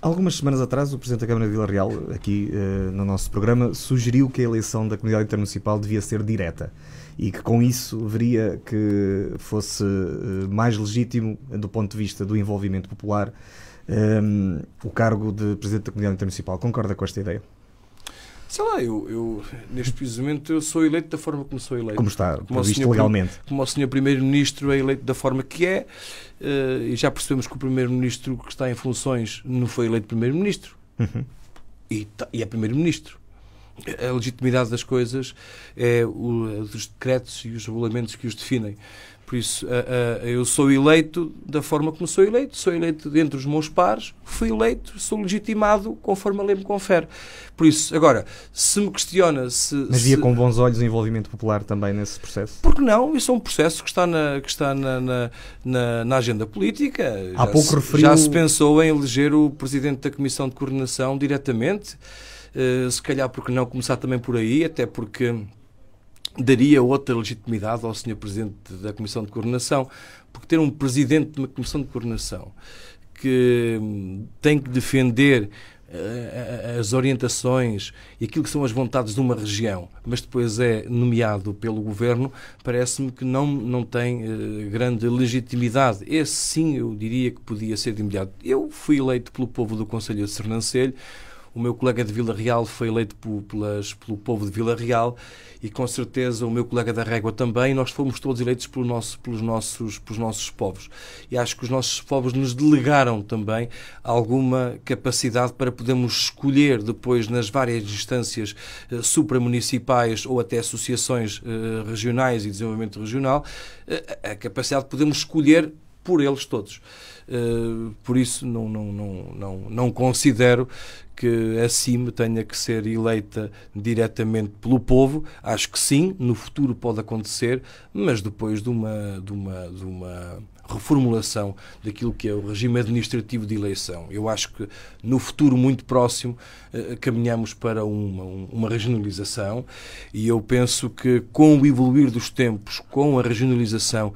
Algumas semanas atrás, o Presidente da Câmara de Vila Real, aqui uh, no nosso programa, sugeriu que a eleição da Comunidade Intermunicipal devia ser direta e que com isso veria que fosse eh, mais legítimo, do ponto de vista do envolvimento popular, um, eh, o cargo de Presidente da Comunidade Intermunicipal. Concorda com esta ideia? Sei lá, eu, eu neste momento eu sou eleito da forma como sou eleito. Como está, como previsto senhor, legalmente. Como o Sr. Primeiro-Ministro é eleito da forma que é, uh, e já percebemos que o Primeiro-Ministro que está em funções não foi eleito Primeiro-Ministro. Uhum. E, e é Primeiro-Ministro a legitimidade das coisas é o, dos decretos e os regulamentos que os definem. Por isso, a, a, eu sou eleito da forma como sou eleito, sou eleito dentre os meus pares, fui eleito, sou legitimado conforme a lei me confere. Por isso, agora, se me questiona se. Mas via se, com bons olhos o envolvimento popular também nesse processo? Porque não, isso é um processo que está na, que está na, na, na, na agenda política. Há já pouco se, referiu. Já se pensou em eleger o presidente da Comissão de Coordenação diretamente. Uh, se calhar, porque não começar também por aí, até porque daria outra legitimidade ao Sr. Presidente da Comissão de Coordenação, porque ter um Presidente de uma Comissão de Coordenação que hum, tem que defender eh, as orientações e aquilo que são as vontades de uma região, mas depois é nomeado pelo governo, parece-me que não, não tem uh, grande legitimidade. Esse sim eu diria que podia ser de imediato. Eu fui eleito pelo povo do Conselho de Sernancelho o meu colega de Vila Real foi eleito pelas, pelo povo de Vila Real e com certeza o meu colega da Régua também. Nós fomos todos eleitos pelo nosso, pelos, nossos, pelos nossos povos. E acho que os nossos povos nos delegaram também alguma capacidade para podermos escolher depois nas várias instâncias eh, supramunicipais ou até associações eh, regionais e desenvolvimento regional, eh, a capacidade de podermos escolher por eles todos. Eh, por isso não, não, não, não, não considero que a CIM tenha que ser eleita diretamente pelo povo. Acho que sim, no futuro pode acontecer, mas depois de uma, de uma, de uma reformulação daquilo que é o regime administrativo de eleição. Eu acho que no futuro muito próximo eh, caminhamos para uma, uma regionalização e eu penso que com o evoluir dos tempos, com a regionalização,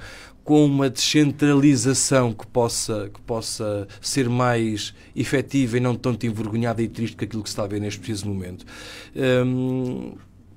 com uma descentralização que possa, que possa ser mais efetiva e não tanto envergonhada e triste que aquilo que se está a ver neste preciso momento. Hum,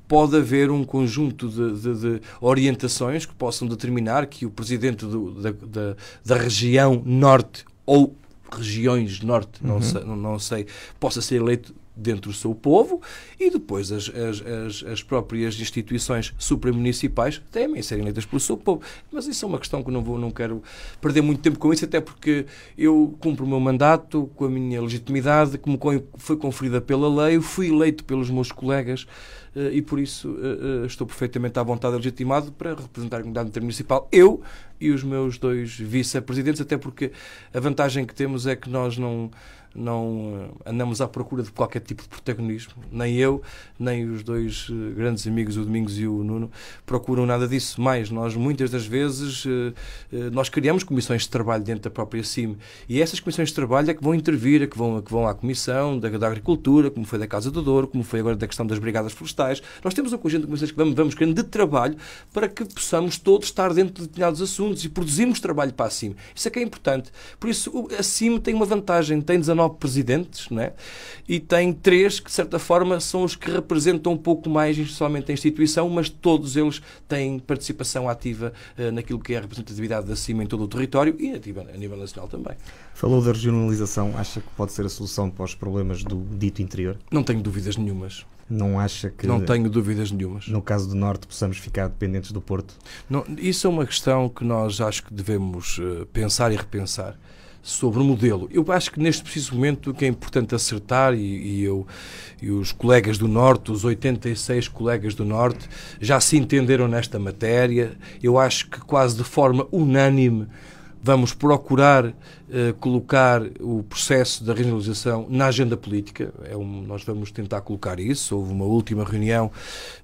pode haver um conjunto de, de, de, orientações que possam determinar que o presidente do, da, da, da região norte ou regiões norte, uhum. não, sei, não, não, sei, possa ser eleito dentro do seu povo e depois as, as, as, as próprias instituições supramunicipais também serem eleitas pelo seu povo. Mas isso é uma questão que não, vou, não quero perder muito tempo com isso, até porque eu cumpro o meu mandato com a minha legitimidade que me foi conferida pela lei, eu fui eleito pelos meus colegas eh, e por isso eh, eh, estou perfeitamente à vontade legitimado para representar a comunidade intermunicipal, eu e os meus dois vice-presidentes, até porque a vantagem que temos é que nós não não eh, andamos à procura de qualquer tipo de protagonismo. Nem eu, nem os dois eh, grandes amigos, o Domingos e o Nuno, procuram nada disso. Mais, nós muitas das vezes eh, nós criamos comissões de trabalho dentro da própria CIM e essas comissões de trabalho é que vão intervir, é que vão, é que vão à comissão da, da, agricultura, como foi da Casa do Douro, como foi agora da questão das brigadas florestais. Nós temos um conjunto de comissões que vamos, vamos criando de trabalho para que possamos todos estar dentro de determinados assuntos e produzirmos trabalho para a CIM. Isso é que é importante. Por isso, a CIM tem uma vantagem, tem 19 19 presidentes, não é? e tem três que, de certa forma, são os que representam um pouco mais institucionalmente a instituição, mas todos eles têm participação ativa eh, naquilo que é a representatividade da CIMA em todo o território e ativa a nível nacional também. Falou da regionalização, acha que pode ser a solução para os problemas do dito interior? Não tenho dúvidas nenhumas. Não acha que. Não tenho dúvidas nenhumas. No caso do Norte, possamos ficar dependentes do Porto? Não, isso é uma questão que nós acho que devemos eh, pensar e repensar sobre o modelo. Eu acho que neste preciso momento o que é importante acertar, e, e, eu e os colegas do Norte, os 86 colegas do Norte, já se entenderam nesta matéria. Eu acho que quase de forma unânime vamos procurar uh, colocar o processo da regionalização na agenda política. É um, nós vamos tentar colocar isso. Houve uma última reunião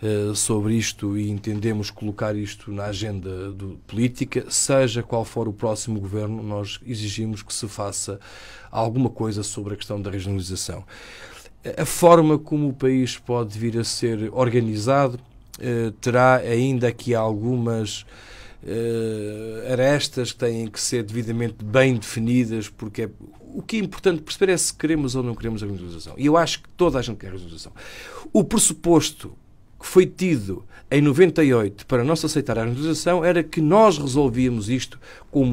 uh, sobre isto e entendemos colocar isto na agenda do, política. Seja qual for o próximo governo, nós exigimos que se faça alguma coisa sobre a questão da regionalização. A forma como o país pode vir a ser organizado uh, terá ainda aqui algumas uh, arestas que têm que ser devidamente bem definidas, porque é, o que é importante perceber é se queremos ou não queremos a regionalização. E eu acho que toda a gente quer a regionalização. O pressuposto que foi tido em 98 para não se aceitar a regionalização era que nós resolvíamos isto com,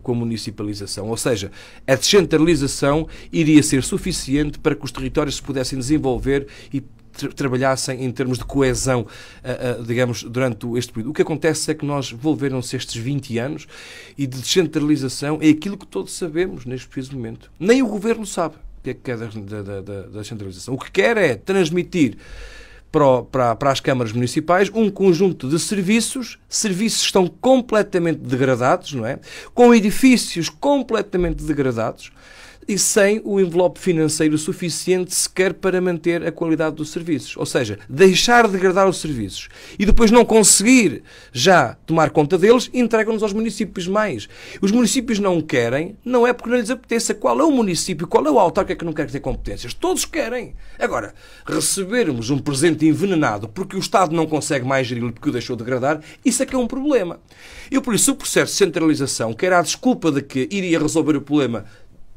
com a municipalização, ou seja, a descentralização iria ser suficiente para que os territórios se pudessem desenvolver e tra trabalhassem em termos de coesão, uh, uh, digamos, durante este período. O que acontece é que nós volveram-se estes 20 anos e de descentralização é aquilo que todos sabemos neste preciso momento. Nem o governo sabe o que é que quer da, da, da, da centralização. O que quer é transmitir para, para, as câmaras municipais um conjunto de serviços, serviços estão completamente degradados, não é? Com edifícios completamente degradados e sem o envelope financeiro suficiente sequer para manter a qualidade dos serviços. Ou seja, deixar de degradar os serviços e depois não conseguir já tomar conta deles, entregam-nos aos municípios mais. Os municípios não querem, não é porque não lhes apeteça. Qual é o município, qual é o autarca que não quer ter competências? Todos querem. Agora, recebermos um presente envenenado porque o Estado não consegue mais gerir porque o deixou degradar, isso é que é um problema. E por isso, o processo de centralização, que era a desculpa de que iria resolver o problema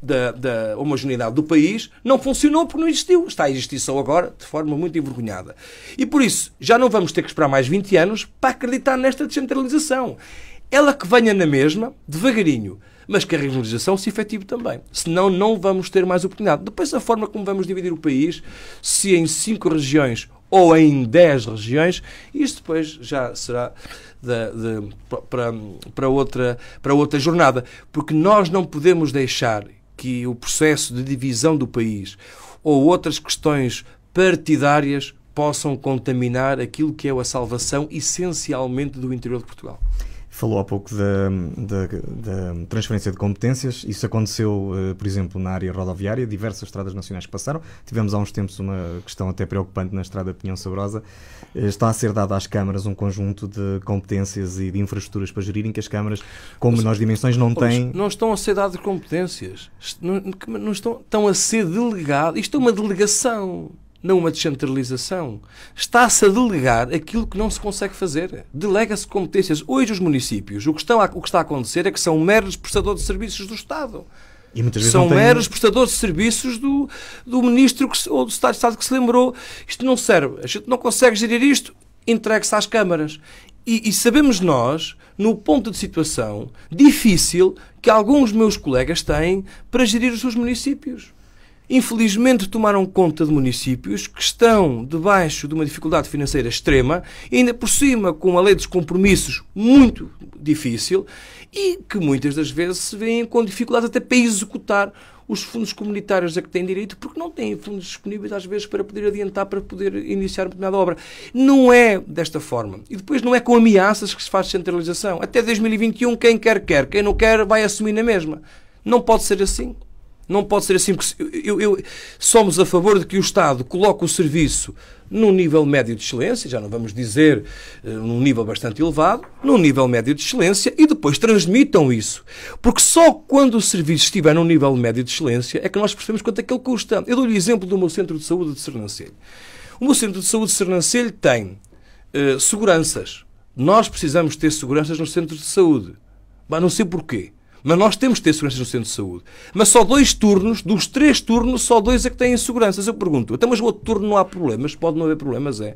da, da, homogeneidade do país, não funcionou porque não existiu. Está a existir só agora, de forma muito envergonhada. E por isso, já não vamos ter que esperar mais 20 anos para acreditar nesta descentralização. Ela que venha na mesma, devagarinho, mas que a regionalização se efetive também. Senão não vamos ter mais oportunidade. Depois a forma como vamos dividir o país, se em cinco regiões ou em 10 regiões, isto depois já será de, de, para, para, outra, para outra jornada. Porque nós não podemos deixar que o processo de divisão do país ou outras questões partidárias possam contaminar aquilo que é a salvação essencialmente do interior de Portugal. Falou há pouco da, da, da, transferência de competências. Isso aconteceu, eh, por exemplo, na área rodoviária, diversas estradas nacionais passaram. Tivemos há uns tempos uma questão até preocupante na estrada Pinhão Sabrosa, eh, está a ser dado às câmaras um conjunto de competências e de infraestruturas para gerirem que as câmaras, com menores dimensões, não oh, têm. Não estão a ser dadas competências. Não, não estão, estão a ser delegadas. Isto é uma delegação não uma descentralização. Está-se a delegar aquilo que não se consegue fazer. Delega-se competências. Hoje, os municípios, o que, estão a, o que está a acontecer é que são meros prestadores de serviços do Estado. E muitas vezes São meros têm... prestadores de serviços do, do ministro que, ou do Estado de Estado que se lembrou. Isto não serve. A gente não consegue gerir isto. Entregue-se às câmaras. E, e, sabemos nós, no ponto de situação difícil que alguns meus colegas têm para gerir os seus municípios infelizmente tomaram conta de municípios que estão debaixo de uma dificuldade financeira extrema, ainda por cima com uma lei dos compromissos muito difícil e que muitas das vezes se veem com dificuldade até para executar os fundos comunitários a que têm direito porque não têm fundos disponíveis às vezes para poder adiantar, para poder iniciar uma determinada obra. Não é desta forma. E depois não é com ameaças que se faz centralização. Até 2021 quem quer quer, quem não quer vai assumir na mesma. Não pode ser assim. Não pode ser assim. Porque eu, eu, somos a favor de que o Estado coloque o serviço num nível médio de excelência, já não vamos dizer eh, num nível bastante elevado, num nível médio de excelência e depois transmitam isso. Porque só quando o serviço estiver num nível médio de excelência é que nós percebemos quanto é que ele custa. Eu dou-lhe exemplo do meu centro de saúde de Sernancelho. O meu centro de saúde de Sernancelho tem eh, seguranças. Nós precisamos ter seguranças no centro de saúde. Mas não sei porquê. Mas nós temos de ter seguranças no centro de saúde. Mas só dois turnos, dos três turnos, só dois é que têm seguranças. Eu pergunto, até então, mas o outro turno não há problemas? Pode não haver problemas, é.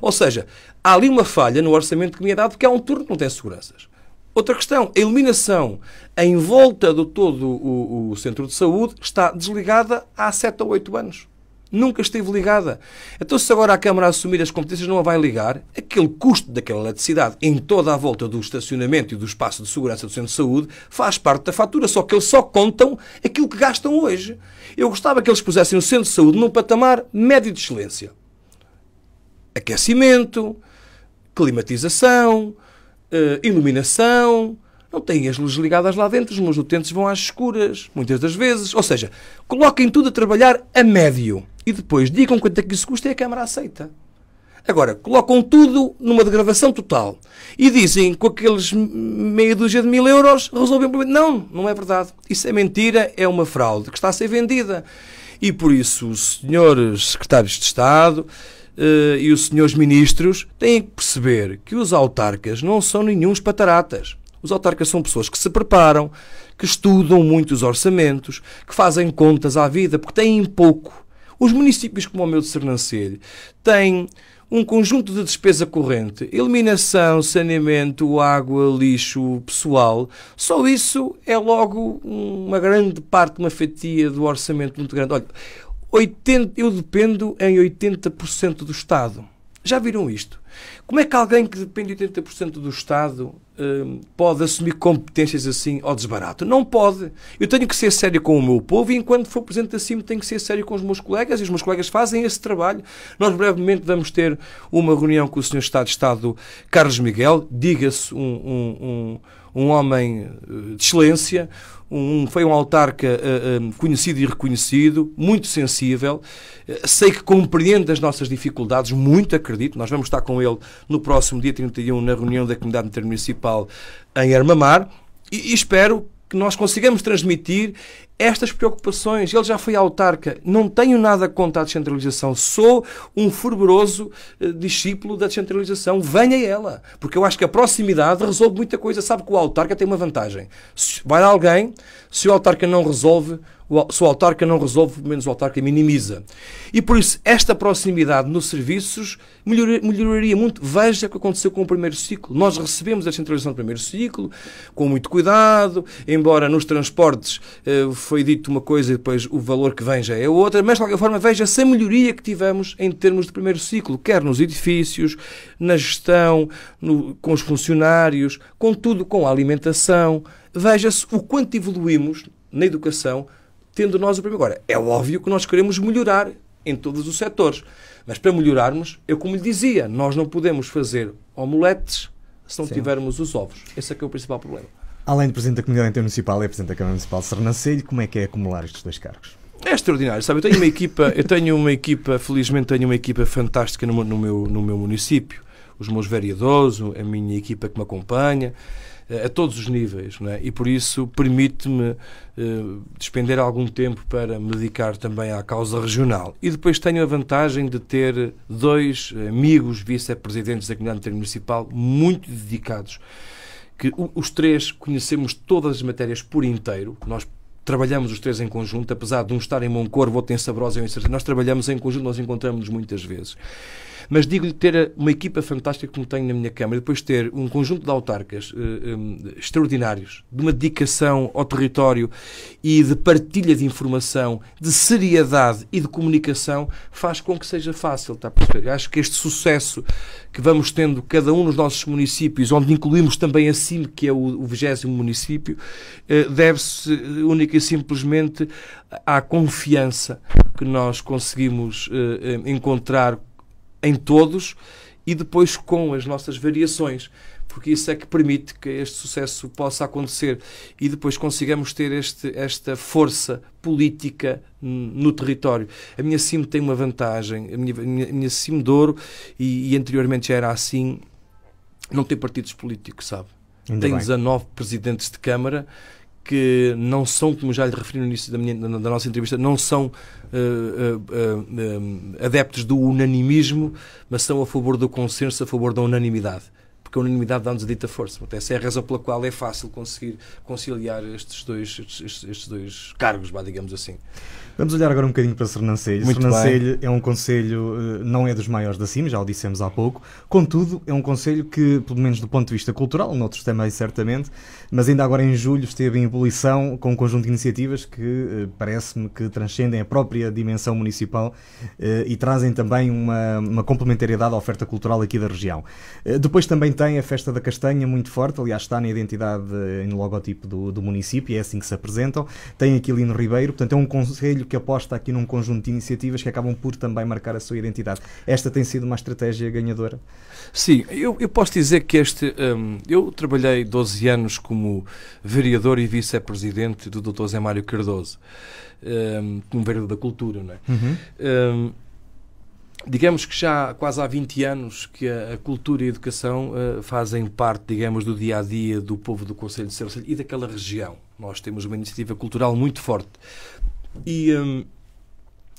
Ou seja, há ali uma falha no orçamento que me é dado porque há um turno que não tem seguranças. Outra questão, a iluminação em volta do todo o, o centro de saúde está desligada há 7 ou 8 anos. Nunca esteve ligada. Então, se agora a Câmara assumir as competências, não a vai ligar, aquele custo daquela eletricidade em toda a volta do estacionamento e do espaço de segurança do centro de saúde faz parte da fatura, só que eles só contam aquilo que gastam hoje. Eu gostava que eles pusessem o centro de saúde num patamar médio de excelência. Aquecimento, climatização, eh, iluminação, não têm as luzes ligadas lá dentro, os utentes vão às escuras, muitas das vezes. Ou seja, coloquem tudo a trabalhar a médio e depois digam quanto é que isso custa e a Câmara aceita. Agora, colocam tudo numa degradação total e dizem com aqueles meia dúzia de mil euros resolvem o problema. Não, não é verdade. Isso é mentira, é uma fraude que está a ser vendida. E por isso, os senhores secretários de Estado uh, e os senhores ministros têm que perceber que os autarcas não são nenhums pataratas. Os autarcas são pessoas que se preparam, que estudam muito os orçamentos, que fazem contas à vida, porque têm pouco os municípios como o meu de Sernancelho têm um conjunto de despesa corrente, iluminação, saneamento, água, lixo, pessoal, só isso é logo uma grande parte, uma fatia do orçamento muito grande. Olha, 80, eu dependo em 80% do Estado. Já viram isto? Como é que alguém que depende 80% do Estado Hum, pode assumir competências assim ao desbarato. Não pode. Eu tenho que ser sério com o meu povo e enquanto for Presidente da CIM tenho que ser sério com os meus colegas e os meus colegas fazem esse trabalho. Nós brevemente vamos ter uma reunião com o senhor Estado de Estado Carlos Miguel, diga-se um, um, um, um homem eh, de excelência, um, foi um autarca uh, eh, um, eh, conhecido e reconhecido, muito sensível. Eh, sei que compreende as nossas dificuldades, muito acredito. Nós vamos estar com ele no próximo dia 31, na reunião da Comunidade Intermunicipal em Armamar. E, e espero que nós consigamos transmitir estas preocupações. Ele já foi autarca. Não tenho nada contra a descentralização. Sou um fervoroso eh, discípulo da descentralização. Venha ela. Porque eu acho que a proximidade resolve muita coisa. Sabe que o autarca tem uma vantagem. vai alguém, se o autarca não resolve, se o autarca não resolve, pelo menos o autarca minimiza. E por isso, esta proximidade nos serviços melhoraria, melhoraria muito. Veja o que aconteceu com o primeiro ciclo. Nós recebemos a centralização do primeiro ciclo, com muito cuidado, embora nos transportes eh, foi dito uma coisa e depois o valor que vem já é outra, mas de qualquer forma, veja essa melhoria que tivemos em termos de primeiro ciclo, quer nos edifícios, na gestão, no, com os funcionários, com tudo, com a alimentação. Veja-se o quanto evoluímos na educação tendo nós o problema. Agora, é óbvio que nós queremos melhorar em todos os setores. Mas para melhorarmos, eu como lhe dizia, nós não podemos fazer omeletes se não Sim. tivermos os ovos. Esse é que é o principal problema. Além de Presidente da Comunidade Intermunicipal, e é Presidente da Câmara Municipal de Sernancelho. Como é que é acumular estes dois cargos? É extraordinário, sabe? Eu tenho uma equipa, eu tenho uma equipa, felizmente tenho uma equipa fantástica no, no, meu, no meu município. Os meus vereadores, a minha equipa que me acompanha. Eh, a todos os níveis, é? e por isso permite-me eh, despender algum tempo para me dedicar também à causa regional. E depois tenho a vantagem de ter dois amigos vice-presidentes da Comunidade Intermunicipal muito dedicados, que os três conhecemos todas as matérias por inteiro, nós trabalhamos os três em conjunto, apesar de um estar em Moncorvo, outro em Sabrosa e em Sertão, nós trabalhamos em conjunto, nós encontramos-nos muitas vezes. Mas digo-lhe ter uma equipa fantástica como tenho na minha Câmara, depois ter um conjunto de autarcas uh, eh, um, eh, extraordinários, de uma dedicação ao território e de partilha de informação, de seriedade e de comunicação, faz com que seja fácil, está Eu acho que este sucesso que vamos tendo cada um nos nossos municípios, onde incluímos também a CIM, que é o vigésimo município, uh, deve-se única e simplesmente à confiança que nós conseguimos uh, encontrar em todos e depois com as nossas variações, porque isso é que permite que este sucesso possa acontecer e depois consigamos ter este, esta força política no território. A minha CIM tem uma vantagem, a minha, a minha, a minha CIM de ouro, e, e anteriormente já era assim, não tem partidos políticos, sabe? Ainda tem bem. 19 presidentes de Câmara que não são, como já lhe referi no início da, minha, da nossa entrevista, não são uh, uh, uh, adeptos do unanimismo, mas são a favor do consenso, a favor da unanimidade porque a unanimidade dá-nos a dita força. Portanto, essa é a razão pela qual é fácil conseguir conciliar estes dois, estes, estes dois cargos, digamos assim. Vamos olhar agora um bocadinho para Sernancelho. Muito Sernancelho é um conselho, eh, não é dos maiores da CIM, já o dissemos há pouco. Contudo, é um conselho que, pelo menos do ponto de vista cultural, noutros também certamente, mas ainda agora em julho esteve em ebulição com um conjunto de iniciativas que eh, parece-me que transcendem a própria dimensão municipal eh, e trazem também uma, uma complementariedade à oferta cultural aqui da região. Depois também tem tem a festa da castanha muito forte, aliás, está na identidade e eh, no logotipo do, do município, é assim que se apresentam. Tem aqui Lino Ribeiro, portanto, é um conselho que aposta aqui num conjunto de iniciativas que acabam por também marcar a sua identidade. Esta tem sido uma estratégia ganhadora? Sim, eu, eu posso dizer que este. Hum, eu trabalhei 12 anos como vereador e vice-presidente do Dr. Zé Mário Cardoso, hum, como vereador da Cultura, não é? Uhum. Hum, digamos que já quase há 20 anos que a, cultura e a educação uh, fazem parte, digamos, do dia a dia do povo do Conselho de Serra e daquela região. Nós temos uma iniciativa cultural muito forte. E um,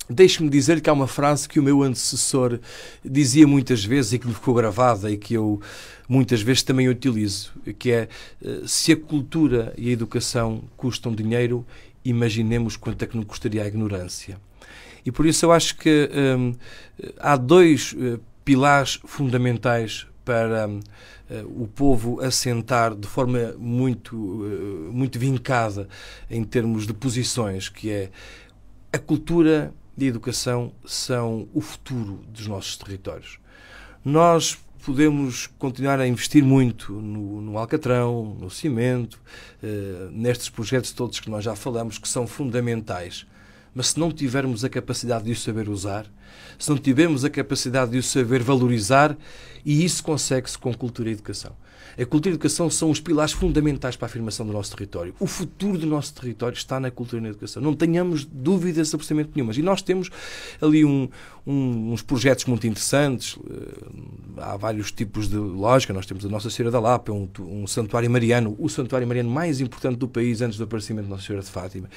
deixe-me dizer que há uma frase que o meu antecessor dizia muitas vezes e que me ficou gravada e que eu muitas vezes também utilizo, que é eh, se a cultura e a educação custam dinheiro, imaginemos quanto é que não custaria a ignorância. E por isso eu acho que um, há dois eh, pilares fundamentais para um, eh, o povo assentar de forma muito, eh, muito vincada em termos de posições, que é a cultura e a educação são o futuro dos nossos territórios. Nós podemos continuar a investir muito no, no alcatrão, no cimento, eh, nestes projetos todos que nós já falamos, que são fundamentais mas se não tivermos a capacidade de o saber usar, se não tivermos a capacidade de o saber valorizar, e isso consegue-se com cultura e educação. A cultura e a educação são os pilares fundamentais para a afirmação do nosso território. O futuro do nosso território está na cultura e na educação. Não tenhamos dúvidas absolutamente nenhumas. E nós temos ali um, um, uns projetos muito interessantes. Eh, há vários tipos de lógica. Nós temos a Nossa Senhora da Lapa, um, um santuário mariano, o santuário mariano mais importante do país antes do aparecimento da Nossa Senhora de Fátima.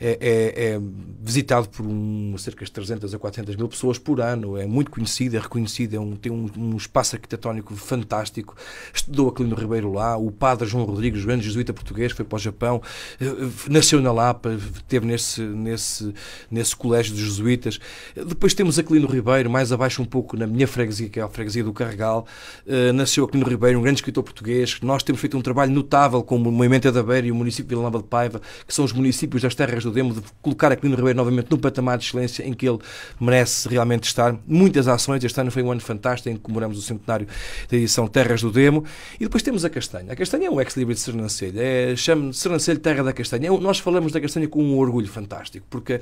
É, é, é visitado por um, cerca de 300 a 400 mil pessoas por ano. É muito conhecido, é reconhecido, é um, tem um, um espaço arquitetónico fantástico. Estudou Aquilino Ribeiro lá, o padre João Rodrigues, grande jesuíta português, foi para o Japão, eh, eh, nasceu na Lapa, teve nesse, nesse, nesse colégio dos jesuítas. Depois temos Aquilino Ribeiro, mais abaixo um pouco, na minha freguesia, que é a freguesia do Carregal, eh, nasceu Aquilino Ribeiro, um grande escritor português. Nós temos feito um trabalho notável com o Moimenta da Beira e o município de Villanova de Paiva, que são os municípios das terras do Demo, de colocar Aquilino Ribeiro novamente no patamar de excelência em que ele merece realmente estar. Muitas ações, este ano foi um ano fantástico em que comemoramos o centenário da edição Terras do Demo. E e depois temos a castanha. A castanha é um ex libre de Sernancelho. É, chamo de Sernancelho Terra da Castanha. É nós falamos da castanha com um orgulho fantástico, porque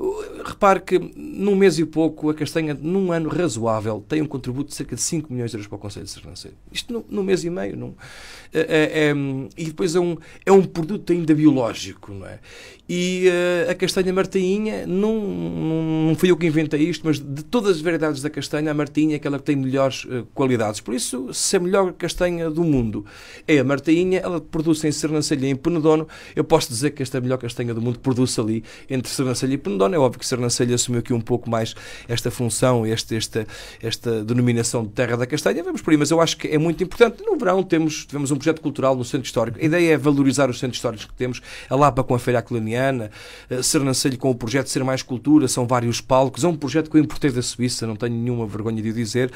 uh, repare que num mês e pouco a castanha, num ano razoável, tem um contributo de cerca de 5 milhões de euros para o Conselho de Sernancelho. Isto num, num mês e meio. Num, é, é, é, e depois é um, é um produto ainda biológico, não é? E uh, a castanha martainha, não, não fui eu que inventei isto, mas de todas as variedades da castanha, a martainha é aquela que tem melhores uh, qualidades. Por isso, se é a melhor castanha do mundo é a martainha, ela produz em Sernancelha e em Penedono. Eu posso dizer que esta é melhor castanha do mundo produz ali entre Sernancelha e Penedono. É óbvio que Sernancelha assumiu aqui um pouco mais esta função, este, esta, esta denominação de terra da castanha. Vamos por aí, mas eu acho que é muito importante. No verão temos, tivemos um projeto cultural no centro histórico. A ideia é valorizar os centros históricos que temos, a Lapa com a Feira Acloniana, Sernancelho com o projeto Ser Mais Cultura, são vários palcos. É um projeto que eu importei da Suíça, não tenho nenhuma vergonha de o dizer.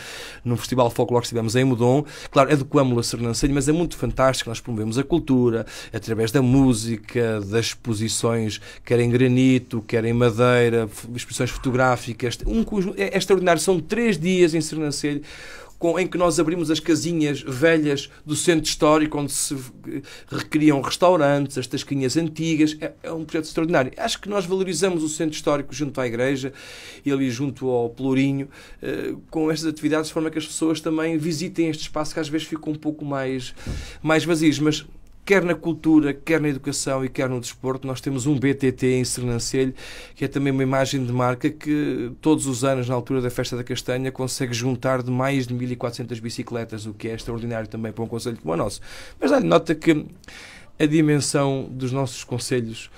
Num festival folclórico que estivemos em Modon, claro, adequámo-lo é a Sernancelho, mas é muito fantástico. Nós promovemos a cultura através da música, das exposições, quer em granito, quer em madeira, exposições fotográficas. Um, é, é extraordinário, são três dias em Sernancelho com, em que nós abrimos as casinhas velhas do centro histórico, onde se eh, recriam restaurantes, as tasquinhas antigas. É, é um projeto extraordinário. Acho que nós valorizamos o centro histórico junto à igreja e ali junto ao Plurinho, eh, com estas atividades, de forma que as pessoas também visitem este espaço que às vezes fica um pouco mais, mais vazios. Mas quer na cultura, quer na educação e quer no desporto, nós temos um BTT em Sernancelho, que é também uma imagem de marca que todos os anos, na altura da Festa da Castanha, consegue juntar de mais de 1.400 bicicletas, o que é extraordinário também para um conselho como o nosso. Mas dá-lhe nota que a dimensão dos nossos conselhos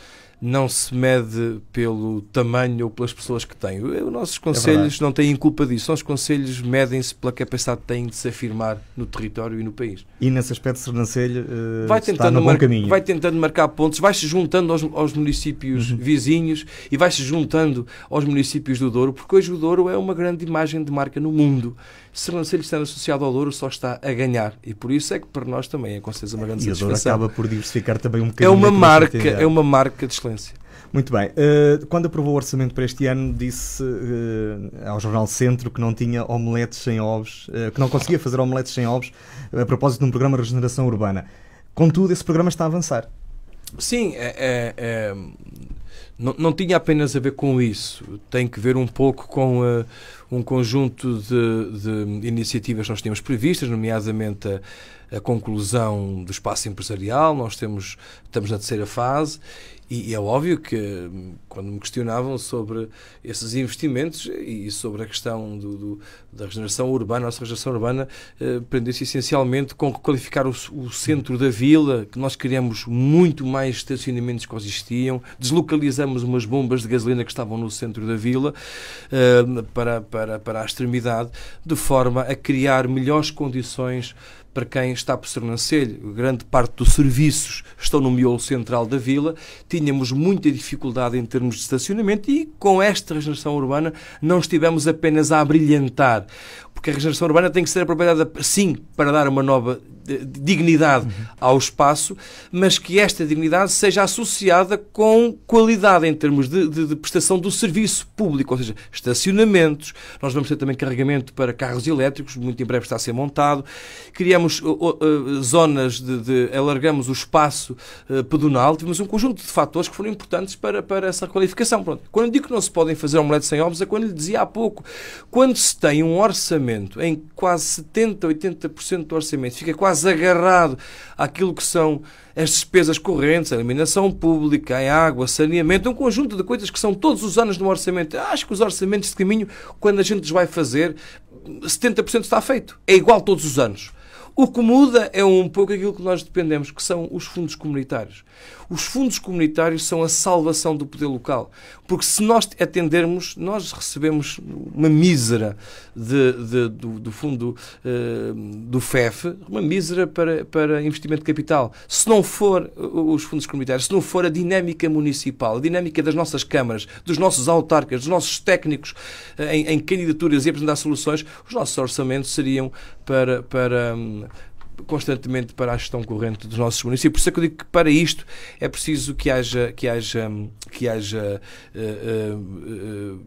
não se mede pelo tamanho ou pelas pessoas que têm. Os nossos conselhos é não têm culpa disso. Os nossos medem-se pela capacidade que têm de se afirmar no território e no país. E nesse aspecto, Sernancelho uh, eh, vai tentando está no mar... caminho. Vai tentando marcar pontos, vai-se juntando aos, aos municípios uhum. vizinhos e vai-se juntando aos municípios do Douro, porque hoje o Douro é uma grande imagem de marca no mundo. Sernancelho estando associado ao Douro só está a ganhar. E por isso é que para nós também é com certeza uma grande e satisfação. E o Douro acaba por diversificar também um é bocadinho. É uma marca, é uma marca de excelência muito bem. Eh, quando aprovou o orçamento para este ano, disse eh, ao Jornal Centro que não tinha omeletes sem ovos, eh, que não conseguia fazer omeletes sem ovos, a propósito de um programa de regeneração urbana. Contudo, esse programa está a avançar. Sim, é, é, é, não, não, tinha apenas a ver com isso. Tem que ver um pouco com uh, um conjunto de, de, iniciativas que nós tínhamos previstas, nomeadamente a, a, conclusão do espaço empresarial. Nós temos, estamos na terceira fase e, é óbvio que, hum, quando me questionavam sobre esses investimentos e sobre a questão do, do da regeneração urbana, a nossa regeneração urbana eh, prendeu-se essencialmente com requalificar o, o, centro da vila, que nós criamos muito mais estacionamentos que existiam, deslocalizamos umas bombas de gasolina que estavam no centro da vila eh, para, para, para a extremidade, de forma a criar melhores condições para quem está por Sernancelho, grande parte dos serviços estão no miolo central da vila, tínhamos muita dificuldade em termos de estacionamento e com esta regeneração urbana não estivemos apenas a abrilhantar, porque a regeneração urbana tem que ser aproveitada, sim, para dar uma nova dignidade uhum. ao espaço, mas que esta dignidade seja associada com qualidade em termos de, de, de, prestação do serviço público, ou seja, estacionamentos. Nós vamos ter também carregamento para carros elétricos, muito em breve está a ser montado. Criamos uh, uh, zonas de, de, alargamos o espaço uh, pedonal, tivemos um conjunto de fatores que foram importantes para, para essa qualificação. Pronto. Quando digo que não se podem fazer omelete sem ovos, é quando lhe dizia há pouco. Quando se tem um orçamento em quase 70, 80% do orçamento fica quase estás agarrado àquilo que são as despesas correntes, a eliminação pública, a água, saneamento, um conjunto de coisas que são todos os anos no orçamento. Acho que os orçamentos de caminho, quando a gente os vai fazer, 70% está feito. É igual todos os anos. O que muda é um pouco aquilo que nós dependemos, que são os fundos comunitários. Os fundos comunitários são a salvação do poder local, porque se nós atendermos, nós recebemos uma mísera de, de, do, do, fundo uh, do FEF, uma mísera para, para investimento de capital. Se não for eh, os fundos comunitários, se não for a dinâmica municipal, a dinâmica das nossas câmaras, dos nossos autarcas, dos nossos técnicos eh, em, em candidaturas e apresentar soluções, os nossos orçamentos seriam para, para hum, constantemente para a gestão corrente dos nossos municípios. Por isso é que eu digo que para isto é preciso que haja que haja que haja uh, uh,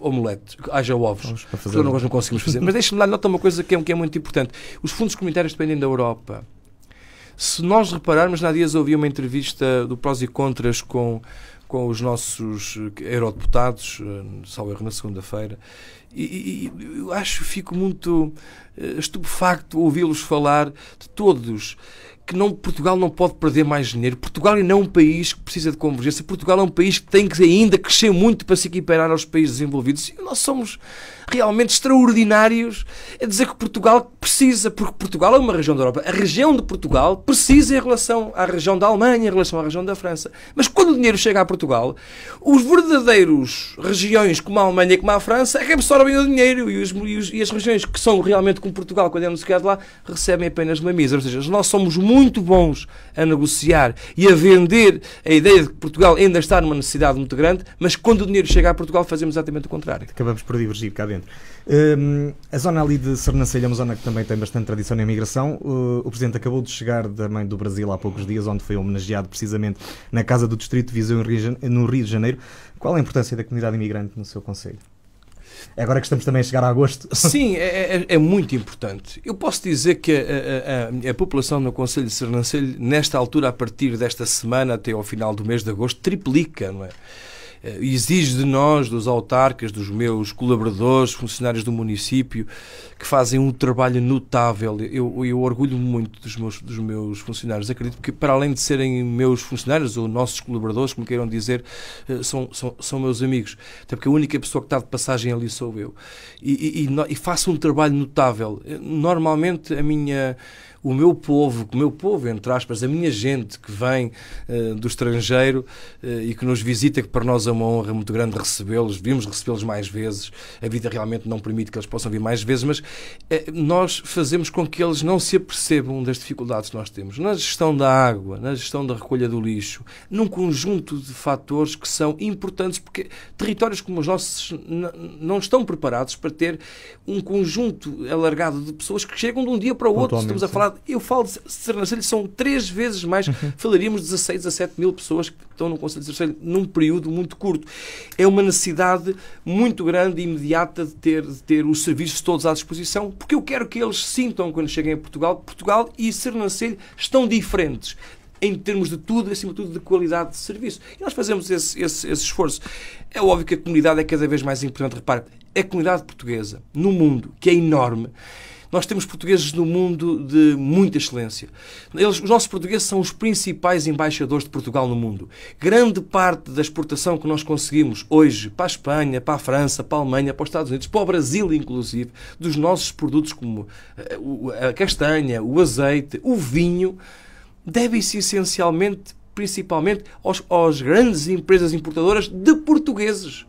omelete, haja ovos. Nós não conseguimos fazer. Mas deixe-me lá nota uma coisa que é, que é muito importante. Os fundos comunitários dependem da Europa. Se nós repararmos, na dias ouvi uma entrevista do Prós e Contras com com os nossos eh, eurodeputados, eh, salvo erro, na segunda-feira. E, e, eu acho, fico muito eh, estupefacto ouvi-los falar de todos que não, Portugal não pode perder mais dinheiro. Portugal é não é um país que precisa de convergência. Portugal é um país que tem que ainda crescer muito para se equiparar aos países desenvolvidos. E nós somos realmente extraordinários a é dizer que Portugal precisa, porque Portugal é uma região da Europa. A região de Portugal precisa em relação à região da Alemanha, em relação à região da França. Mas quando o dinheiro chega a Portugal, os verdadeiros regiões como a Alemanha e como a França é que absorvem o dinheiro e, os, e, os, e as regiões que são realmente como Portugal, quando é negociado lá, recebem apenas uma misa. Ou seja, nós somos muito bons a negociar e a vender a ideia de que Portugal ainda está numa necessidade muito grande, mas quando o dinheiro chega a Portugal fazemos exatamente o contrário. Acabamos por divergir cá dentro dentro. Um, a zona ali de Sernancelha é uma zona que também tem bastante tradição na imigração. Uh, o Presidente acabou de chegar da mãe do Brasil há poucos dias, onde foi homenageado precisamente na Casa do Distrito de Viseu, no Rio de Janeiro. Qual é a importância da comunidade imigrante no seu Conselho? É agora que estamos também a chegar a agosto. [laughs] Sim, é, é, é muito importante. Eu posso dizer que a, a, a, a população no Conselho de Sernancelho, nesta altura, a partir desta semana até ao final do mês de agosto, triplica, não é? Eh, exige de nós, dos autarcas, dos meus colaboradores, funcionários do município, que fazem um trabalho notável. Eu, eu orgulho-me muito dos meus, dos meus funcionários. Acredito que, para além de serem meus funcionários ou nossos colaboradores, como queiram dizer, eh, são, são, são meus amigos. Até porque a única pessoa que está de passagem ali sou eu. E, e, e faço um trabalho notável. Eh, normalmente, a minha o meu povo, o meu povo, entre aspas, a minha gente que vem uh, do estrangeiro uh, e que nos visita, que para nós é uma honra muito grande recebê-los, devíamos recebê-los mais vezes, a vida realmente não permite que eles possam vir mais vezes, mas uh, nós fazemos com que eles não se apercebam das dificuldades que nós temos na gestão da água, na gestão da recolha do lixo, num conjunto de fatores que são importantes, porque territórios como os nossos não estão preparados para ter um conjunto alargado de pessoas que chegam de um dia para o outro. Estamos a falar eu falo de Sernancelho, são três vezes mais. Uhum. Falaríamos 16, 17 mil pessoas que estão no Conselho de Sernancelho num período muito curto. É uma necessidade muito grande e imediata de ter, de ter os serviços todos à disposição, porque eu quero que eles sintam quando cheguem a Portugal. Portugal e Sernancelho estão diferentes em termos de tudo, acima de tudo, de qualidade de serviço. E nós fazemos esse, esse, esse, esforço. É óbvio que a comunidade é cada vez mais importante. Repare, a comunidade portuguesa no mundo, que é enorme, nós temos portugueses no mundo de muita excelência. Eles, os nossos portugueses são os principais embaixadores de Portugal no mundo. Grande parte da exportação que nós conseguimos hoje para a Espanha, para a França, para a Alemanha, para os Estados Unidos, para o Brasil, inclusive, dos nossos produtos como eh, a castanha, o azeite, o vinho, devem-se essencialmente principalmente aos, aos, grandes empresas importadoras de portugueses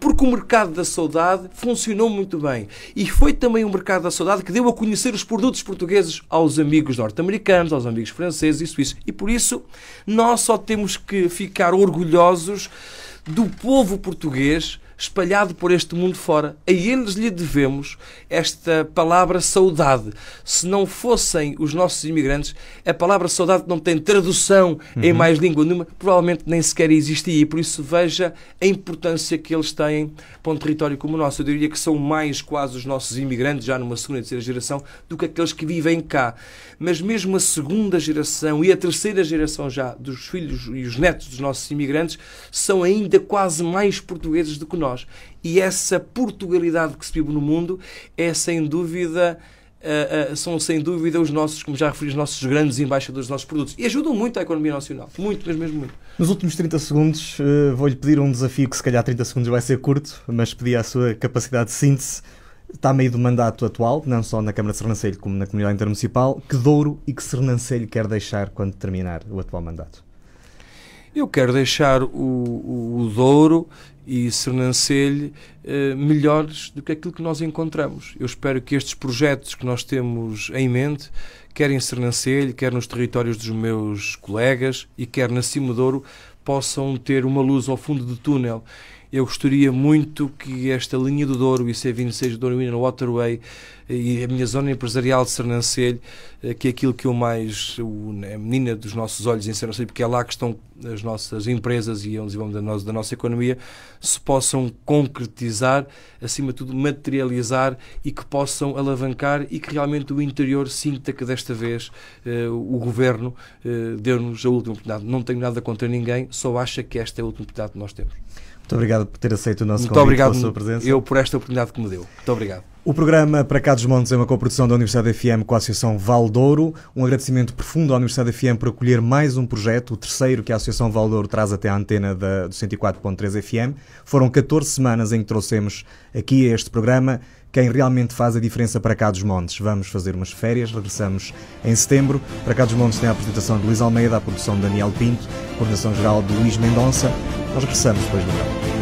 porque o mercado da saudade funcionou muito bem. E foi também o um mercado da saudade que deu a conhecer os produtos portugueses aos amigos norte-americanos, aos amigos franceses e suíços. E por isso, nós só temos que ficar orgulhosos do povo português espalhado por este mundo fora. A eles lhe devemos esta palavra saudade. Se não fossem os nossos imigrantes, a palavra saudade não tem tradução uhum. em mais língua nenhuma, provavelmente nem sequer existia. E por isso veja a importância que eles têm para um território como o nosso. Eu diria que são mais quase os nossos imigrantes, já numa segunda e terceira geração, do que aqueles que vivem cá. Mas mesmo a segunda geração e a terceira geração já dos filhos e os netos dos nossos imigrantes são ainda quase mais portugueses do que nós nós. E essa Portugalidade que se vive no mundo é sem dúvida. Uh, uh, são sem dúvida os nossos, como já referi, os nossos grandes embaixadores dos nossos produtos e ajudam muito à economia nacional. Muito, mesmo, mesmo muito. Nos últimos 30 segundos, uh, vou-lhe pedir um desafio que, se calhar, 30 segundos vai ser curto, mas pedi a sua capacidade de síntese. Está meio do mandato atual, não só na Câmara de Sernancelho como na Comunidade Intermunicipal. Que Douro e que Sernancelho quer deixar quando terminar o atual mandato? Eu quero deixar o, o, o Douro e sernancelhe eh, melhores do que aquilo que nós encontramos. Eu espero que estes projetos que nós temos em mente, quer em sernancelhe, quer nos territórios dos meus colegas e quer na Cimodouro, possam ter uma luz ao fundo do túnel eu gostaria muito que esta linha do Douro, IC26 do Douro Inner Waterway eh, e a minha zona empresarial de Sernancelho, eh, que é aquilo que eu mais, a menina dos nossos olhos em Sernancelho, porque é lá que estão as nossas empresas e é onde vamos da nossa, da nossa economia, se possam concretizar, acima de tudo materializar e que possam alavancar e que realmente o interior sinta que desta vez eh, o Governo eh, deu-nos a última oportunidade. Não tenho nada contra ninguém, só acho que esta é a última oportunidade que nós temos. Muito obrigado por ter aceito o nosso Muito convite obrigado, pela sua presença. Eu por esta oportunidade que me deu. Muito obrigado. O programa Para Cá dos Montes é uma coprodução da Universidade FM com a Associação Valdouro. Um agradecimento profundo à Universidade FM por acolher mais um projeto, o terceiro que a Associação Valdouro traz até à antena da, do 104.3 FM. Foram 14 semanas em que trouxemos aqui este programa quem realmente faz a diferença para cá dos Montes. Vamos fazer umas férias, regressamos em setembro. Para cá dos Montes tem a apresentação de Luís Almeida, a produção de Daniel Pinto, coordenação geral de Luís Mendonça. Nós regressamos depois de verão.